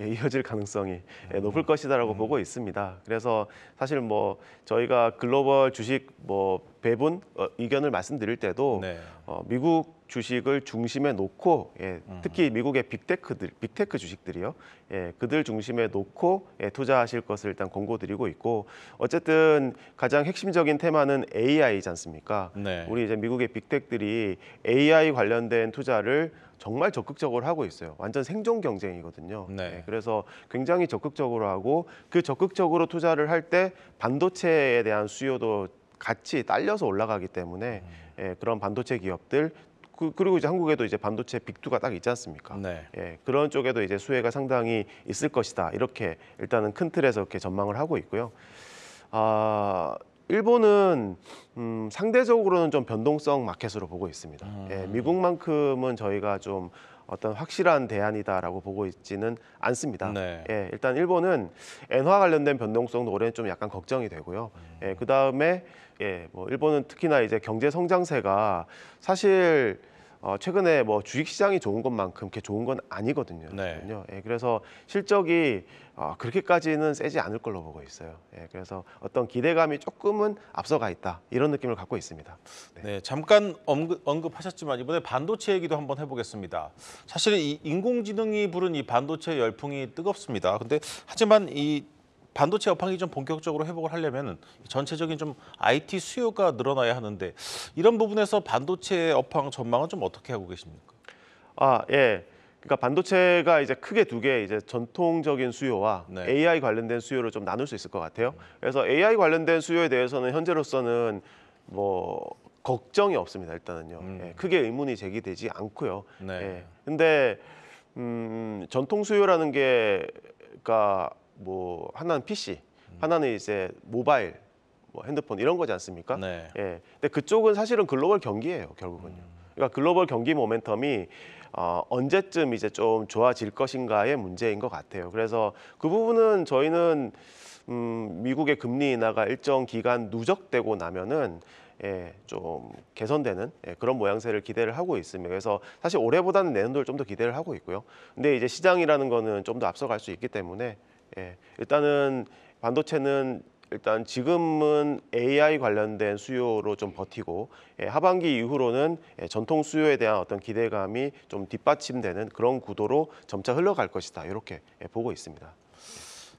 Speaker 9: 예, 이어질 가능성이 예, 음. 높을 것이다라고 음. 보고 있습니다. 그래서 사실 뭐 저희가 글로벌 주식 뭐 배분 어, 의견을 말씀드릴 때도 네. 어, 미국 주식을 중심에 놓고 예, 음. 특히 미국의 빅테크들 빅테크 주식들이요 예, 그들 중심에 놓고 예, 투자하실 것을 일단 권고드리고 있고 어쨌든 가장 핵심적인 테마는 AI지 않습니까? 네. 우리 이제 미국의 빅테크들이 AI 관련된 투자를 정말 적극적으로 하고 있어요. 완전 생존 경쟁이거든요. 네. 네, 그래서 굉장히 적극적으로 하고 그 적극적으로 투자를 할 때 반도체에 대한 수요도 같이 딸려서 올라가기 때문에 음. 예, 그런 반도체 기업들 그, 그리고 이제 한국에도 이제 반도체 빅투가 딱 있지 않습니까? 네. 예, 그런 쪽에도 이제 수혜가 상당히 있을 것이다. 이렇게 일단은 큰 틀에서 이렇게 전망을 하고 있고요. 아, 일본은 음, 상대적으로는 좀 변동성 마켓으로 보고 있습니다. 예, 음. 예, 미국만큼은 저희가 좀 어떤 확실한 대안이다라고 보고 있지는 않습니다. 네. 예, 일단 일본은 엔화 관련된 변동성도 올해는 좀 약간 걱정이 되고요. 음. 예, 그 다음에 예, 뭐 일본은 특히나 이제 경제 성장세가 사실 어, 최근에 뭐 주식 시장이 좋은 것만큼 이렇게 좋은 건 아니거든요. 네. 예, 그래서 실적이 어, 그렇게까지는 세지 않을 걸로 보고 있어요. 예, 그래서 어떤 기대감이 조금은 앞서가 있다 이런 느낌을 갖고 있습니다. 네, 네 잠깐
Speaker 1: 언급, 하셨지만 이번에 반도체 얘기도 한번 해보겠습니다. 사실 이 인공지능이 부른 이 반도체 열풍이 뜨겁습니다. 근데 하지만 이 반도체 업황이 좀 본격적으로 회복을 하려면 전체적인 좀 IT 수요가 늘어나야 하는데 이런 부분에서
Speaker 9: 반도체 업황 전망은 좀 어떻게 하고 계십니까? 아, 예. 그러니까 반도체가 이제 크게 두개 이제 전통적인 수요와 네. AI 관련된 수요를 좀 나눌 수 있을 것 같아요. 음. 그래서 AI 관련된 수요에 대해서는 현재로서는 뭐 걱정이 없습니다. 일단은요. 음. 예, 크게 의문이 제기되지 않고요. 네. 예. 근데 음, 전통 수요라는 게 그러니까 뭐 하나는 PC, 하나는 이제 모바일, 뭐 핸드폰 이런 거지 않습니까? 네. 예. 근데 그쪽은 사실은 글로벌 경기예요, 결국은요. 음. 그러니까 글로벌 경기 모멘텀이 어, 언제쯤 이제 좀 좋아질 것인가의 문제인 것 같아요. 그래서 그 부분은 저희는 음, 미국의 금리 인하가 일정 기간 누적되고 나면은 예, 좀 개선되는 예, 그런 모양새를 기대를 하고 있습니다. 그래서 사실 올해보다는 내년도를 좀 더 기대를 하고 있고요. 근데 이제 시장이라는 거는 좀 더 앞서갈 수 있기 때문에 예, 일단은 반도체는 일단 지금은 AI 관련된 수요로 좀 버티고 예, 하반기 이후로는 예, 전통 수요에 대한 어떤 기대감이 좀 뒷받침되는 그런 구도로 점차 흘러갈 것이다 이렇게 예, 보고 있습니다.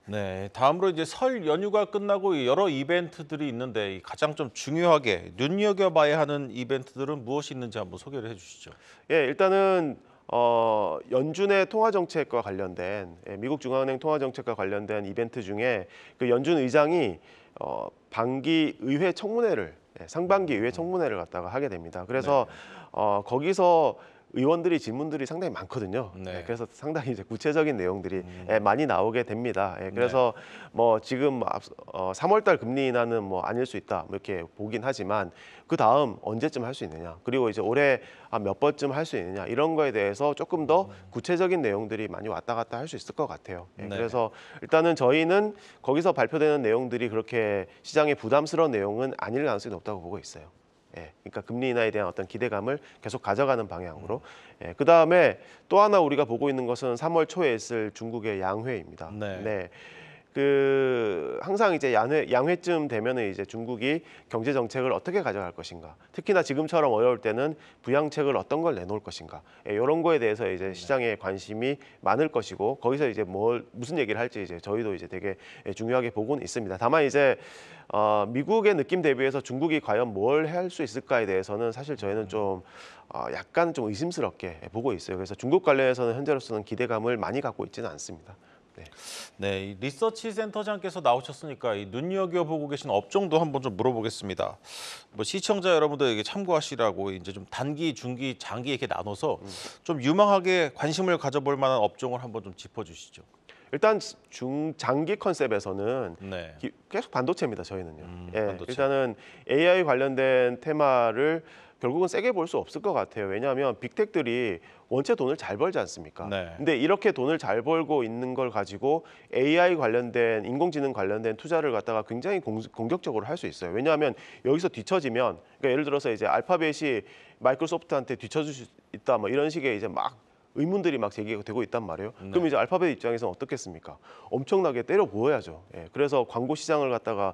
Speaker 1: 네, 다음으로 이제
Speaker 9: 설 연휴가 끝나고
Speaker 1: 여러 이벤트들이 있는데 가장 좀 중요하게 눈여겨봐야 하는 이벤트들은 무엇이 있는지 한번 소개를 해주시죠.
Speaker 9: 예, 일단은 어, 연준의 통화 정책과 관련된 예, 미국 중앙은행 통화 정책과 관련된 이벤트 중에 그 연준 의장이 어, 반기 의회 청문회를 예, 상반기 의회 음. 청문회를 갖다가 하게 됩니다. 네. 그래서 네. 어, 거기서 의원들이 질문들이 상당히 많거든요. 네. 네, 그래서 상당히 이제 구체적인 내용들이 음. 예, 많이 나오게 됩니다. 예, 네. 그래서 네. 뭐 지금 어, 3월달 금리 인하는 뭐 아닐 수 있다 뭐 이렇게 보긴 하지만 그 다음 언제쯤 할 수 있느냐 그리고 이제 올해 몇 번쯤 할 수 있느냐 이런 거에 대해서 조금 더 음. 구체적인 내용들이 많이 왔다 갔다 할 수 있을 것 같아요. 예, 네. 그래서 일단은 저희는 거기서 발표되는 내용들이 그렇게 시장에 부담스러운 내용은 아닐 가능성이 높다고 보고 있어요. 예, 그러니까 금리 인하에 대한 어떤 기대감을 계속 가져가는 방향으로. 예, 그 다음에 또 하나 우리가 보고 있는 것은 3월 초에 있을 중국의 양회입니다. 네. 네. 그 항상 이제 양회, 양회쯤 되면은 이제 중국이 경제 정책을 어떻게 가져갈 것인가, 특히나 지금처럼 어려울 때는 부양책을 어떤 걸 내놓을 것인가, 예, 이런 거에 대해서 이제 네. 시장의 관심이 많을 것이고 거기서 이제 뭘 무슨 얘기를 할지 이제 저희도 이제 되게 예, 중요하게 보고는 있습니다. 다만 이제 어, 미국의 느낌 대비해서 중국이 과연 뭘 할 수 있을까에 대해서는 사실 저희는 네. 좀 어, 약간 좀 의심스럽게 보고 있어요. 그래서 중국 관련해서는 현재로서는 기대감을 많이 갖고 있지는 않습니다. 네.
Speaker 1: 네, 리서치 센터장께서 나오셨으니까 이 눈여겨보고 계신 업종도 한번 좀 물어보겠습니다. 뭐 시청자 여러분들에게 참고하시라고 이제 좀 단기, 중기, 장기 이렇게 나눠서 음. 좀 유망하게 관심을 가져볼 만한 업종을
Speaker 9: 한번 좀 짚어주시죠. 일단 중장기 컨셉에서는 네. 계속 반도체입니다. 저희는요. 음, 예, 반도체. 일단은 AI 관련된 테마를 결국은 세게 볼 수 없을 것 같아요. 왜냐하면 빅텍들이 원체 돈을 잘 벌지 않습니까? 네. 근데 이렇게 돈을 잘 벌고 있는 걸 가지고 AI 관련된 인공지능 관련된 투자를 갖다가 굉장히 공, 공격적으로 할 수 있어요. 왜냐하면 여기서 뒤처지면 그러니까 예를 들어서 이제 알파벳이 마이크로소프트한테 뒤처질 수 있다 뭐 이런 식의 이제 막 의문들이 막제기 되고 있단 말이에요. 네. 그럼 이제 알파벳 입장에서는 어떻겠습니까? 엄청나게 때려 부어야죠. 예. 그래서 광고 시장을 갖다가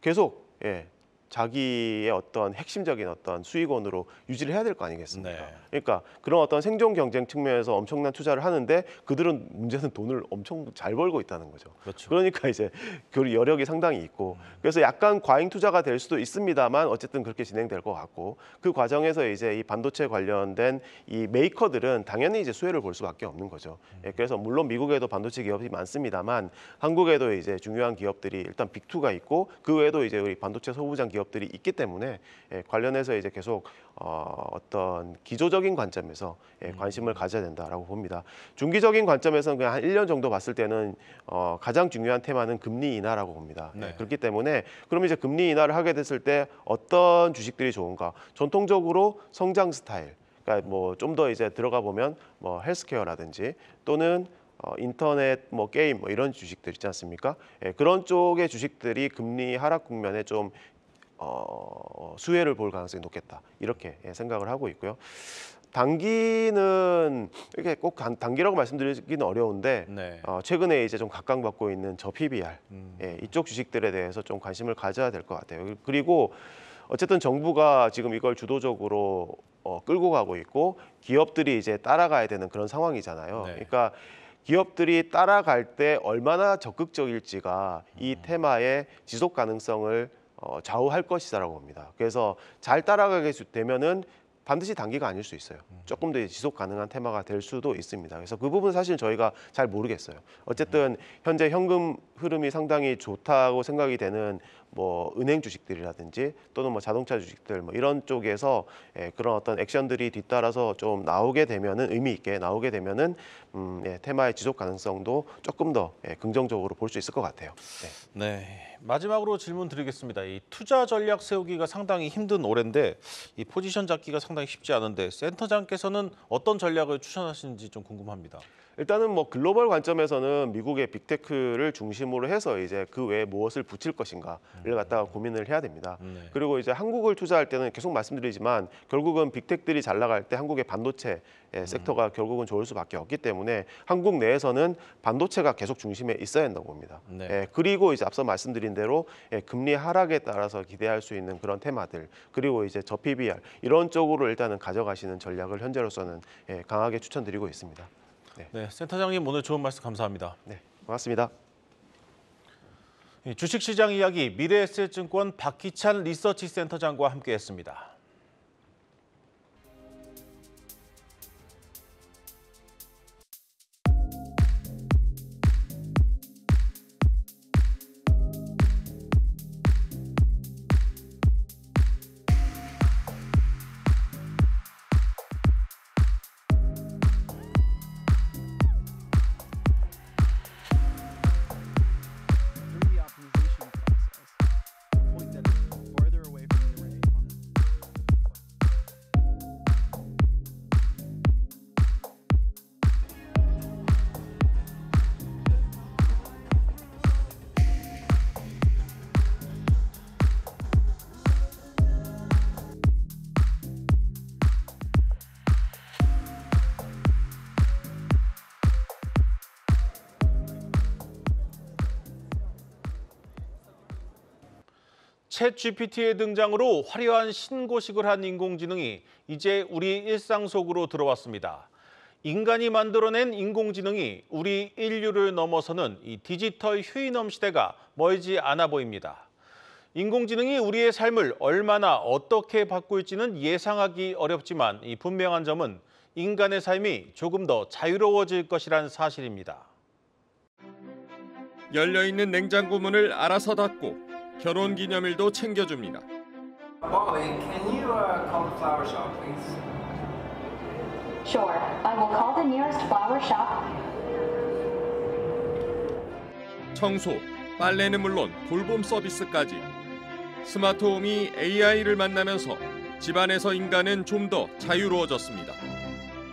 Speaker 9: 계속 예, 자기의 어떤 핵심적인 어떤 수익원으로 유지를 해야 될 거 아니겠습니까? 네. 그러니까 그런 어떤 생존 경쟁 측면에서 엄청난 투자를 하는데 그들은 문제는 돈을 엄청 잘 벌고 있다는 거죠. 그렇죠. 그러니까 이제 그 여력이 상당히 있고 그래서 약간 과잉 투자가 될 수도 있습니다만 어쨌든 그렇게 진행될 것 같고 그 과정에서 이제 이 반도체 관련된 이 메이커들은 당연히 이제 수혜를 볼 수밖에 없는 거죠. 예, 그래서 물론 미국에도 반도체 기업이 많습니다만 한국에도 이제 중요한 기업들이 일단 빅투가 있고 그 외에도 이제 우리 반도체 소부장 기업 기업들이 있기 때문에 예, 관련해서 이제 계속 어, 어떤 기조적인 관점에서 예, 음. 관심을 가져야 된다라고 봅니다. 중기적인 관점에서는 그냥 한 1년 정도 봤을 때는 어, 가장 중요한 테마는 금리 인하라고 봅니다. 예, 네. 그렇기 때문에 그럼 이제 금리 인하를 하게 됐을 때 어떤 주식들이 좋은가? 전통적으로 성장 스타일. 그러니까 뭐 좀 더 이제 들어가 보면 뭐 헬스케어라든지 또는 어, 인터넷, 뭐 게임 뭐 이런 주식들 있지 않습니까? 예, 그런 쪽의 주식들이 금리 하락 국면에 좀 어, 어, 수혜를 볼 가능성이 높겠다 이렇게 예, 생각을 하고 있고요. 단기는 이렇게 꼭 단기라고 말씀드리기는 어려운데 네. 어, 최근에 이제 좀 각광받고 있는 저 PBR 음. 예, 이쪽 주식들에 대해서 좀 관심을 가져야 될 것 같아요. 그리고 어쨌든 정부가 지금 이걸 주도적으로 어, 끌고 가고 있고 기업들이 이제 따라가야 되는 그런 상황이잖아요. 네. 그러니까 기업들이 따라갈 때 얼마나 적극적일지가 이 음. 테마의 지속 가능성을 어, 좌우할 것이다라고 봅니다. 그래서 잘 따라가게 되면은 반드시 단기가 아닐 수 있어요. 음. 조금 더 지속 가능한 테마가 될 수도 있습니다. 그래서 그 부분 사실 저희가 잘 모르겠어요. 어쨌든 네. 현재 현금 흐름이 상당히 좋다고 생각이 되는 뭐 은행 주식들이라든지 또는 뭐 자동차 주식들 뭐 이런 쪽에서 예, 그런 어떤 액션들이 뒤따라서 좀 나오게 되면은 의미 있게 나오게 되면은 음, 예, 테마의 지속 가능성도 조금 더 예, 긍정적으로 볼 수 있을 것 같아요.
Speaker 1: 네. 네. 마지막으로 질문 드리겠습니다. 이 투자 전략 세우기가 상당히 힘든 올해인데 이 포지션 잡기가 상당히 쉽지 않은데 센터장께서는 어떤 전략을 추천하시는지 좀 궁금합니다.
Speaker 9: 일단은 뭐 글로벌 관점에서는 미국의 빅테크를 중심으로 해서 이제 그 외에 무엇을 붙일 것인가를 음. 갖다가 고민을 해야 됩니다. 네. 그리고 이제 한국을 투자할 때는 계속 말씀드리지만 결국은 빅테크들이 잘 나갈 때 한국의 반도체 예, 음. 섹터가 결국은 좋을 수밖에 없기 때문에 한국 내에서는 반도체가 계속 중심에 있어야 한다고 봅니다. 네. 예, 그리고 이제 앞서 말씀드린 대로 예, 금리 하락에 따라서 기대할 수 있는 그런 테마들 그리고 이제 저 PBR 이런 쪽으로 일단은 가져가시는 전략을 현재로서는 예, 강하게 추천드리고 있습니다.
Speaker 1: 네. 네, 센터장님 오늘 좋은 말씀 감사합니다. 네, 고맙습니다. 주식시장 이야기 미래에셋증권 박희찬 리서치센터장과 함께했습니다. 챗 GPT의 등장으로 화려한 신고식을 한 인공지능이 이제 우리 일상 속으로 들어왔습니다. 인간이 만들어낸 인공지능이 우리 인류를 넘어서는 이 디지털 휴이넘 시대가 멀지 않아 보입니다. 인공지능이 우리의 삶을 얼마나 어떻게 바꿀지는 예상하기 어렵지만 이 분명한 점은 인간의 삶이 조금 더 자유로워질 것이란 사실입니다. 열려있는 냉장고 문을 알아서 닫고
Speaker 7: 결혼 기념일도 챙겨줍니다. Molly,
Speaker 5: can you uh, call the flower shop, please?
Speaker 8: Sure, I will call the nearest flower shop.
Speaker 7: 청소, 빨래는 물론 돌봄 서비스까지 스마트홈이 AI를 만나면서 집안에서 인간은 좀 더 자유로워졌습니다.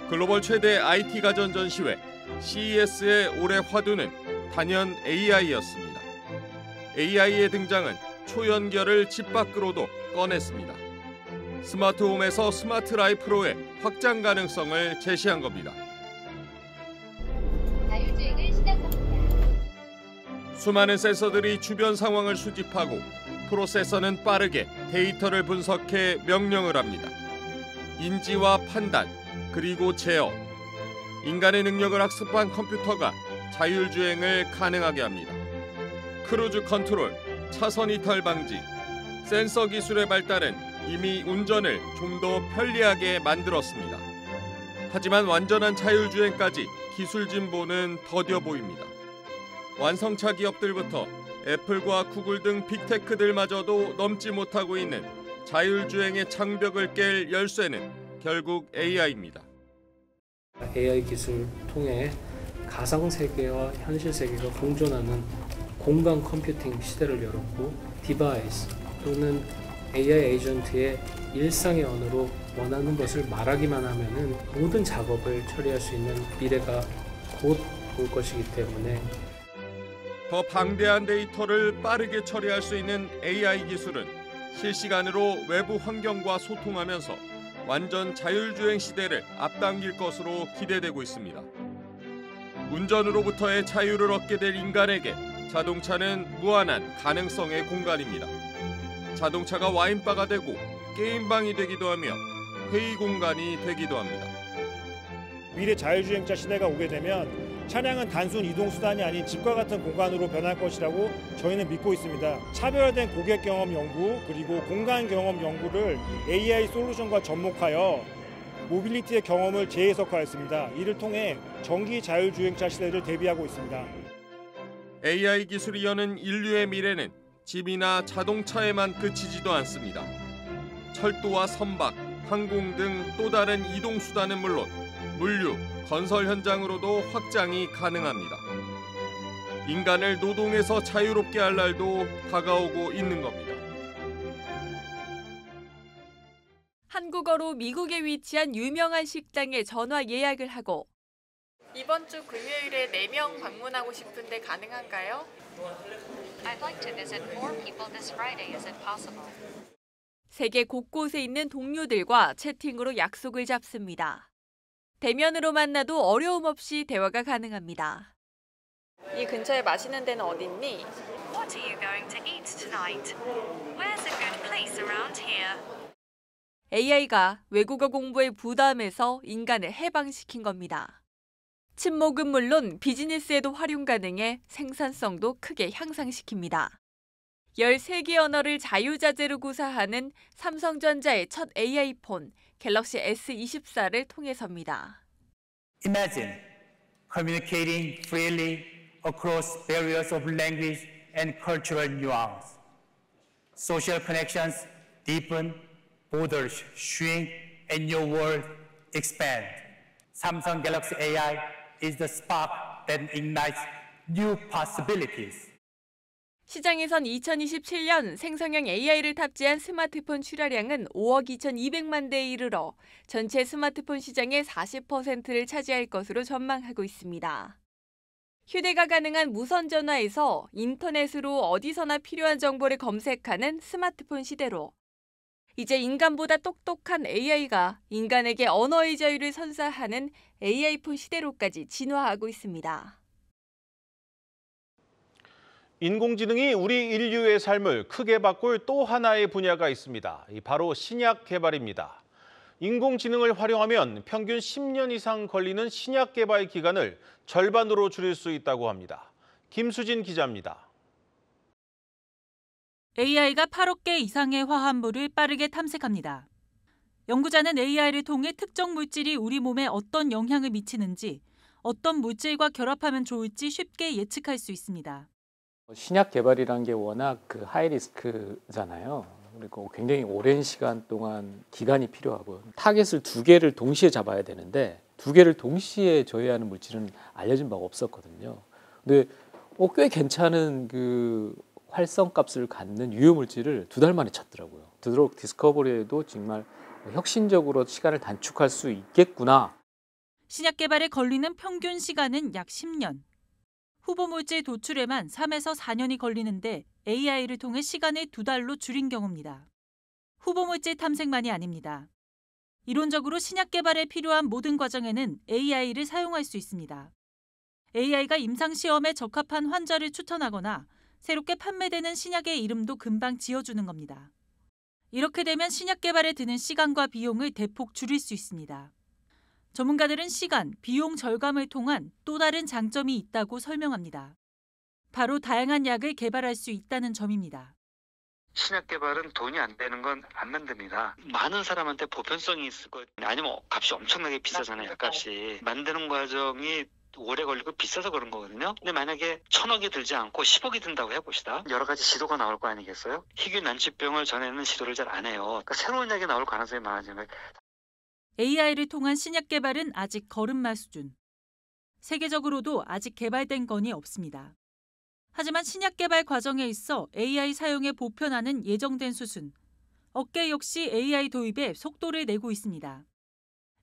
Speaker 7: 글로벌 최대 IT 가전 전시회 CES의 올해 화두는 단연 AI였습니다. AI의 등장은 초연결을 집 밖으로도 꺼냈습니다. 스마트홈에서 스마트 라이프로의 확장 가능성을 제시한 겁니다.
Speaker 8: 자율주행을 시작합니다.
Speaker 7: 수많은 센서들이 주변 상황을 수집하고 프로세서는 빠르게 데이터를 분석해 명령을 합니다. 인지와 판단, 그리고 제어. 인간의 능력을 학습한 컴퓨터가 자율주행을 가능하게 합니다. 크루즈 컨트롤, 차선 이탈 방지, 센서 기술의 발달은 이미 운전을 좀 더 편리하게 만들었습니다. 하지만 완전한 자율주행까지 기술 진보는 더뎌 보입니다. 완성차 기업들부터 애플과 구글 등 빅테크들마저도 넘지 못하고 있는 자율주행의 창벽을깰 열쇠는 결국 AI입니다.
Speaker 6: AI 기술을 통해 가상 세계와 현실 세계가 공존하는 공간 컴퓨팅 시대를 열었고 디바이스 또는 AI 에이전트의 일상의 언어로 원하는
Speaker 7: 것을 말하기만 하면은 모든 작업을 처리할 수 있는 미래가 곧 올 것이기 때문에 더 방대한 데이터를 빠르게 처리할 수 있는 AI 기술은 실시간으로 외부 환경과 소통하면서 완전 자율주행 시대를 앞당길 것으로 기대되고 있습니다. 운전으로부터의 자유를 얻게 될 인간에게 자동차는 무한한 가능성의 공간입니다. 자동차가 와인바가 되고 게임방이 되기도 하며 회의 공간이 되기도 합니다. 미래 자율주행차 시대가 오게 되면 차량은 단순 이동수단이 아닌 집과 같은 공간으로 변할 것이라고 저희는 믿고 있습니다. 차별화된 고객 경험 연구 그리고 공간 경험 연구를 AI 솔루션과 접목하여
Speaker 1: 모빌리티의 경험을 재해석하였습니다. 이를 통해 전기 자율주행차 시대를 대비하고
Speaker 9: 있습니다.
Speaker 7: AI 기술이 여는 인류의 미래는 집이나 자동차에만 그치지도 않습니다. 철도와 선박, 항공 등 또 다른 이동수단은 물론 물류, 건설 현장으로도 확장이 가능합니다. 인간을 노동에서 자유롭게 할 날도 다가오고
Speaker 10: 있는 겁니다. 한국어로 미국에 위치한 유명한 식당에 전화 예약을 하고 이번 주 금요일에 4명 방문하고 싶은데 가능한가요? I'd like to visit more people this
Speaker 2: Friday. Is it possible?
Speaker 10: 세계 곳곳에 있는 동료들과 채팅으로 약속을 잡습니다. 대면으로 만나도 어려움 없이 대화가 가능합니다. 이 근처에 마시는 데는 어디 있니? What are you going to eat tonight?
Speaker 2: Where's a good place around here?
Speaker 10: AI가 외국어 공부의 부담에서 인간을 해방시킨 겁니다. 친목은 물론 비즈니스에도 활용 가능해 생산성도 크게 향상시킵니다. 13개 언어를 자유자재로 구사하는 삼성전자의 첫 AI폰 갤럭시 S24를 통해서입니다.
Speaker 6: Imagine communicating freely across barriers of language and cultural nuance. Social connections deepen, borders shrink, and your world expand. Samsung Galaxy AI is the spark that ignites new possibilities.
Speaker 10: 시장에선 2027년 생성형 AI를 탑재한 스마트폰 출하량은 5억 2,200만 대에 이르러 전체 스마트폰 시장의 40%를 차지할 것으로 전망하고 있습니다. 휴대가 가능한 무선 전화에서 인터넷으로 어디서나 필요한 정보를 검색하는 스마트폰 시대로 이제 인간보다 똑똑한 AI가 인간에게 언어의 자유를 선사하는 AI폰 시대로까지 진화하고 있습니다.
Speaker 1: 인공지능이 우리 인류의 삶을 크게 바꿀 또 하나의 분야가 있습니다. 바로 신약 개발입니다. 인공지능을 활용하면 평균 10년 이상 걸리는 신약 개발 기간을 절반으로 줄일 수 있다고 합니다. 김수진 기자입니다.
Speaker 4: AI가 8억 개 이상의 화합물을 빠르게 탐색합니다. 연구자는 AI를 통해 특정 물질이 우리 몸에 어떤 영향을 미치는지, 어떤 물질과 결합하면 좋을지 쉽게 예측할 수 있습니다.
Speaker 6: 어, 신약 개발이라는 게 워낙 그 하이리스크잖아요. 그리고 굉장히 오랜 시간 동안 기간이 필요하고 타겟을 두 개를 동시에 잡아야 되는데 두 개를 동시에 저해하는 물질은 알려진 바가 없었거든요. 근데 어, 꽤 괜찮은 그 활성값을 갖는 유효 물질을 두 달 만에 찾더라고요. 드록 디스커버리에도 정말 혁신적으로 시간을 단축할 수 있겠구나.
Speaker 4: 신약 개발에 걸리는 평균 시간은 약 10년. 후보 물질 도출에만 3에서 4년이 걸리는데 AI를 통해 시간을 두 달로 줄인 경우입니다. 후보 물질 탐색만이 아닙니다. 이론적으로 신약 개발에 필요한 모든 과정에는 AI를 사용할 수 있습니다. AI가 임상 시험에 적합한 환자를 추천하거나 새롭게 판매되는 신약의 이름도 금방 지어주는 겁니다. 이렇게 되면 신약 개발에 드는 시간과 비용을 대폭 줄일 수 있습니다. 전문가들은 시간, 비용 절감을 통한 또 다른 장점이 있다고 설명합니다. 바로 다양한 약을 개발할 수 있다는 점입니다.
Speaker 3: 신약 개발은 돈이 안 되는 건안 만듭니다. 많은 사람한테 보편성이 있을 것 아니면 값이 엄청나게 비싸잖아요. 약값이 만드는 과정이 오래 걸리고 비싸서 그런 거거든요. 근데 만약에 천억이 들지 않고 10억이 든다고 해봅시다. 여러 가지 지도가 나올 거 아니겠어요? 희귀 난치병을 전에는 지도를 잘 안 해요. 그러니까 새로운 약이 나올 가능성이 많아지면
Speaker 4: AI를 통한 신약 개발은 아직 걸음마 수준. 세계적으로도 아직 개발된 건이 없습니다. 하지만 신약 개발 과정에 있어 AI 사용에 보편화는 예정된 수순. 업계 역시 AI 도입에 속도를 내고 있습니다.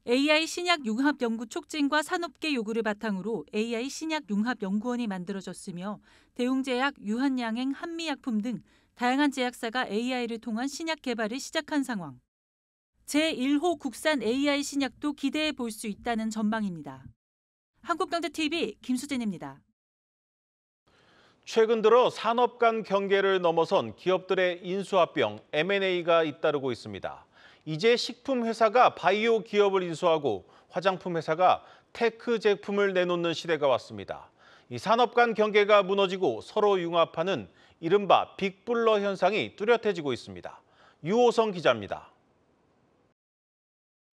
Speaker 4: AI 신약 융합 연구 촉진과 산업계 요구를 바탕으로 AI 신약 융합 연구원이 만들어졌으며 대웅제약, 유한양행, 한미약품 등 다양한 제약사가 AI를 통한 신약 개발을 시작한 상황. 제1호 국산 AI 신약도 기대해 볼 수 있다는 전망입니다. 한국경제TV 김수진입니다.
Speaker 1: 최근 들어 산업 간 경계를 넘어선 기업들의 인수합병 M&A가 잇따르고 있습니다. 이제 식품 회사가 바이오 기업을 인수하고 화장품 회사가 테크 제품을 내놓는 시대가 왔습니다. 이 산업 간 경계가 무너지고 서로 융합하는 이른바 빅블러 현상이 뚜렷해지고 있습니다. 유호성 기자입니다.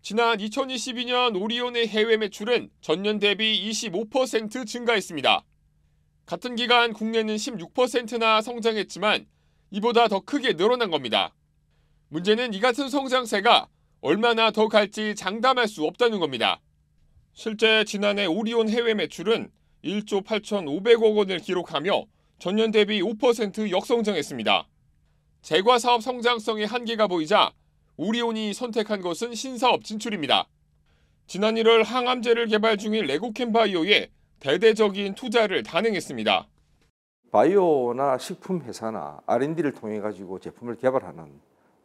Speaker 1: 지난
Speaker 11: 2022년 오리온의 해외 매출은 전년 대비 25% 증가했습니다. 같은 기간 국내는 16%나 성장했지만 이보다 더 크게 늘어난 겁니다. 문제는 이 같은 성장세가 얼마나 더 갈지 장담할 수 없다는 겁니다. 실제 지난해 오리온 해외 매출은 1조 8,500억 원을 기록하며 전년 대비 5% 역성장했습니다. 재과 사업 성장성의 한계가 보이자 오리온이 선택한 것은 신사업 진출입니다. 지난 1월 항암제를 개발 중인 레고캠바이오에 대대적인 투자를 단행했습니다.
Speaker 7: 바이오나 식품 회사나 R&D를 통해 가지고 제품을 개발하는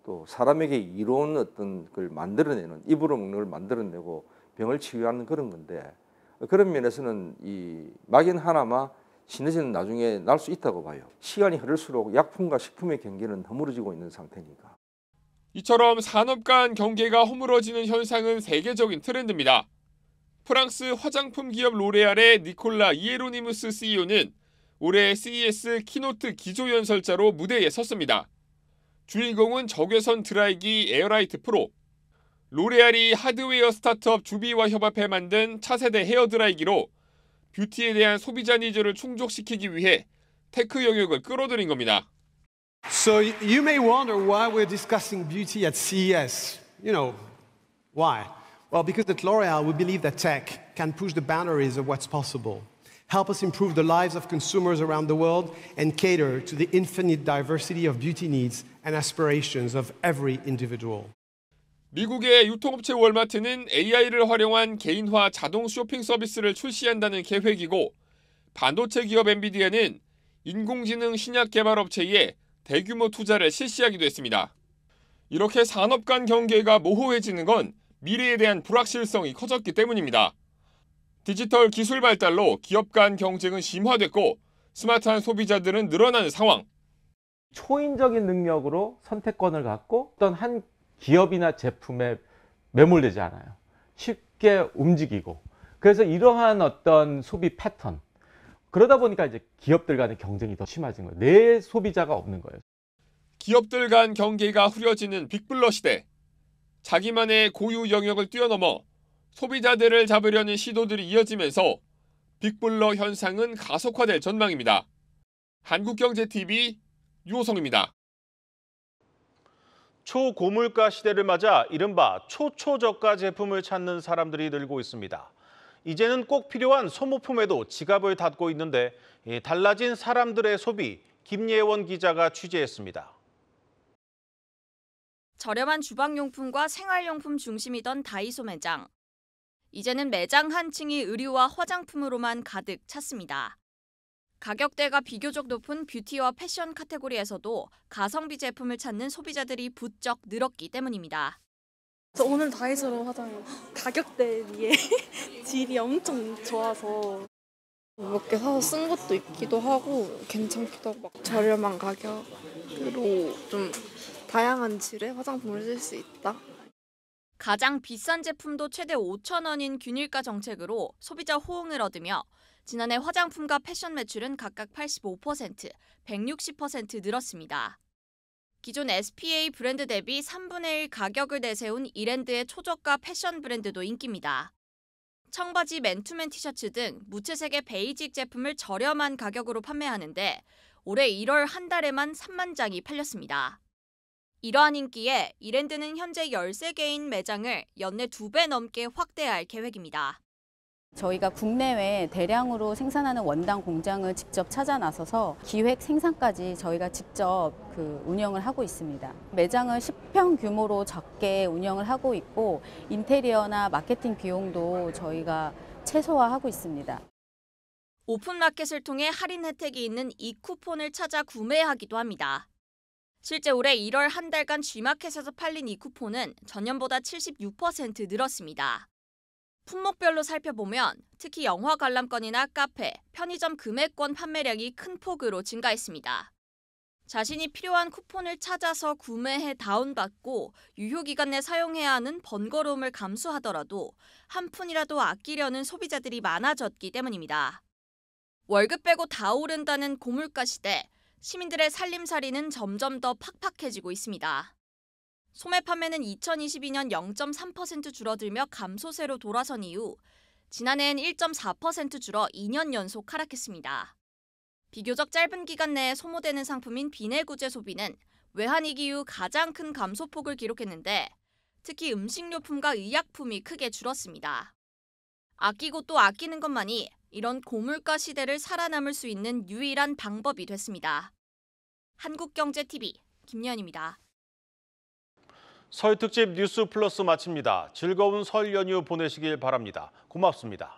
Speaker 7: 또 사람에게 이로운 어떤 걸 만들어내는 입으로 먹는 걸 만들어내고 병을 치유하는 그런 건데 그런 면에서는 이 막연 하나마 시너지는 나중에 날 수 있다고 봐요. 시간이 흐를수록 약품과 식품의 경계는 허물어지고 있는 상태니까. 이처럼 산업 간 경계가 허물어지는 현상은
Speaker 11: 세계적인 트렌드입니다. 프랑스 화장품 기업 로레알의 니콜라 이에로니무스 CEO는 올해 CES 키노트 기조연설자로 무대에 섰습니다. 주인공은 적외선 드라이기 에어라이트 프로. 로레알이 하드웨어 스타트업 주비와 협업해 만든 차세대 헤어 드라이기로 뷰티에 대한 소비자 니즈를 충족시키기 위해 테크 영역을 끌어들인 겁니다. So you
Speaker 9: may wonder why we're discussing beauty at CES. You know, why? Well, because at L'Oréal we believe that tech can push the boundaries of what's possible, help us improve the lives of consumers around the world, and cater to the infinite diversity of beauty needs and aspirations of every individual.
Speaker 11: 미국의 유통업체 월마트는 AI를 활용한 개인화 자동 쇼핑 서비스를 출시한다는 계획이고 반도체 기업 엔비디아는 인공지능 신약 개발 업체에 대규모 투자를 실시하기도 했습니다. 이렇게 산업 간 경계가 모호해지는 건 미래에 대한 불확실성이 커졌기 때문입니다. 디지털 기술 발달로 기업 간 경쟁은 심화됐고 스마트한 소비자들은 늘어나는 상황.
Speaker 7: 초인적인 능력으로 선택권을 갖고 어떤 한 기업이나 제품에 매몰되지 않아요. 쉽게 움직이고 그래서 이러한 어떤 소비 패턴 그러다 보니까 이제 기업들 간의 경쟁이 더 심해진 거예요. 내 소비자가 없는 거예요. 기업들 간 경계가 흐려지는 빅블러 시대. 자기만의 고유 영역을
Speaker 11: 뛰어넘어 소비자들을 잡으려는 시도들이 이어지면서 빅블러 현상은 가속화될 전망입니다. 한국경제TV 유호성입니다.
Speaker 1: 초고물가 시대를 맞아 이른바 초초저가 제품을 찾는 사람들이 늘고 있습니다. 이제는 꼭 필요한 소모품에도 지갑을 닫고 있는데 예, 달라진 사람들의 소비, 김예원 기자가 취재했습니다.
Speaker 8: 저렴한 주방용품과 생활용품 중심이던 다이소 매장. 이제는 매장 한 층이 의류와 화장품으로만 가득 찼습니다. 가격대가 비교적 높은 뷰티와 패션 카테고리에서도 가성비 제품을 찾는 소비자들이 부쩍 늘었기 때문입니다저
Speaker 10: 오늘 다이소로 화장 가격대 비해 질이 엄청 좋아서 몇 개 사서 쓴 것도 있기도 하고 괜찮기도 하고 막 저렴한 가격으로
Speaker 8: 좀 다양한 질의 화장품을 쓸 수 있다. 가장 비싼 제품도 최대 5천 원인 균일가 정책으로 소비자 호응을 얻으며 지난해 화장품과 패션 매출은 각각 85%, 160% 늘었습니다. 기존 SPA 브랜드 대비 3분의 1 가격을 내세운 이랜드의 초저가 패션 브랜드도 인기입니다. 청바지 맨투맨 티셔츠 등 무채색의 베이직 제품을 저렴한 가격으로 판매하는데 올해 1월 한 달에만 3만 장이 팔렸습니다. 이러한 인기에 이랜드는 현재 13개인 매장을 연내 2배 넘게 확대할 계획입니다. 저희가 국내외 대량으로 생산하는 원당 공장을 직접 찾아 나서서 기획 생산까지 저희가 직접 그 운영을 하고 있습니다. 매장을 10평 규모로 적게 운영을 하고 있고 인테리어나 마케팅 비용도 저희가 최소화하고 있습니다. 오픈마켓을 통해 할인 혜택이 있는 이 쿠폰을 찾아 구매하기도 합니다. 실제 올해 1월 한 달간 G마켓에서 팔린 이 쿠폰은 전년보다 76% 늘었습니다. 품목별로 살펴보면 특히 영화 관람권이나 카페, 편의점 금액권 판매량이 큰 폭으로 증가했습니다. 자신이 필요한 쿠폰을 찾아서 구매해 다운받고 유효기간 내 사용해야 하는 번거로움을 감수하더라도 한 푼이라도 아끼려는 소비자들이 많아졌기 때문입니다. 월급 빼고 다 오른다는 고물가 시대, 시민들의 살림살이는 점점 더 팍팍해지고 있습니다. 소매 판매는 2022년 0.3% 줄어들며 감소세로 돌아선 이후 지난해엔 1.4% 줄어 2년 연속 하락했습니다. 비교적 짧은 기간 내에 소모되는 상품인 비닐구제 소비는 외환위기 이후 가장 큰 감소폭을 기록했는데 특히 음식료품과 의약품이 크게 줄었습니다. 아끼고 또 아끼는 것만이 이런 고물가 시대를 살아남을 수 있는 유일한 방법이 됐습니다. 한국경제TV 김연입니다.
Speaker 1: 설 특집 뉴스 플러스 마칩니다. 즐거운 설 연휴 보내시길 바랍니다. 고맙습니다.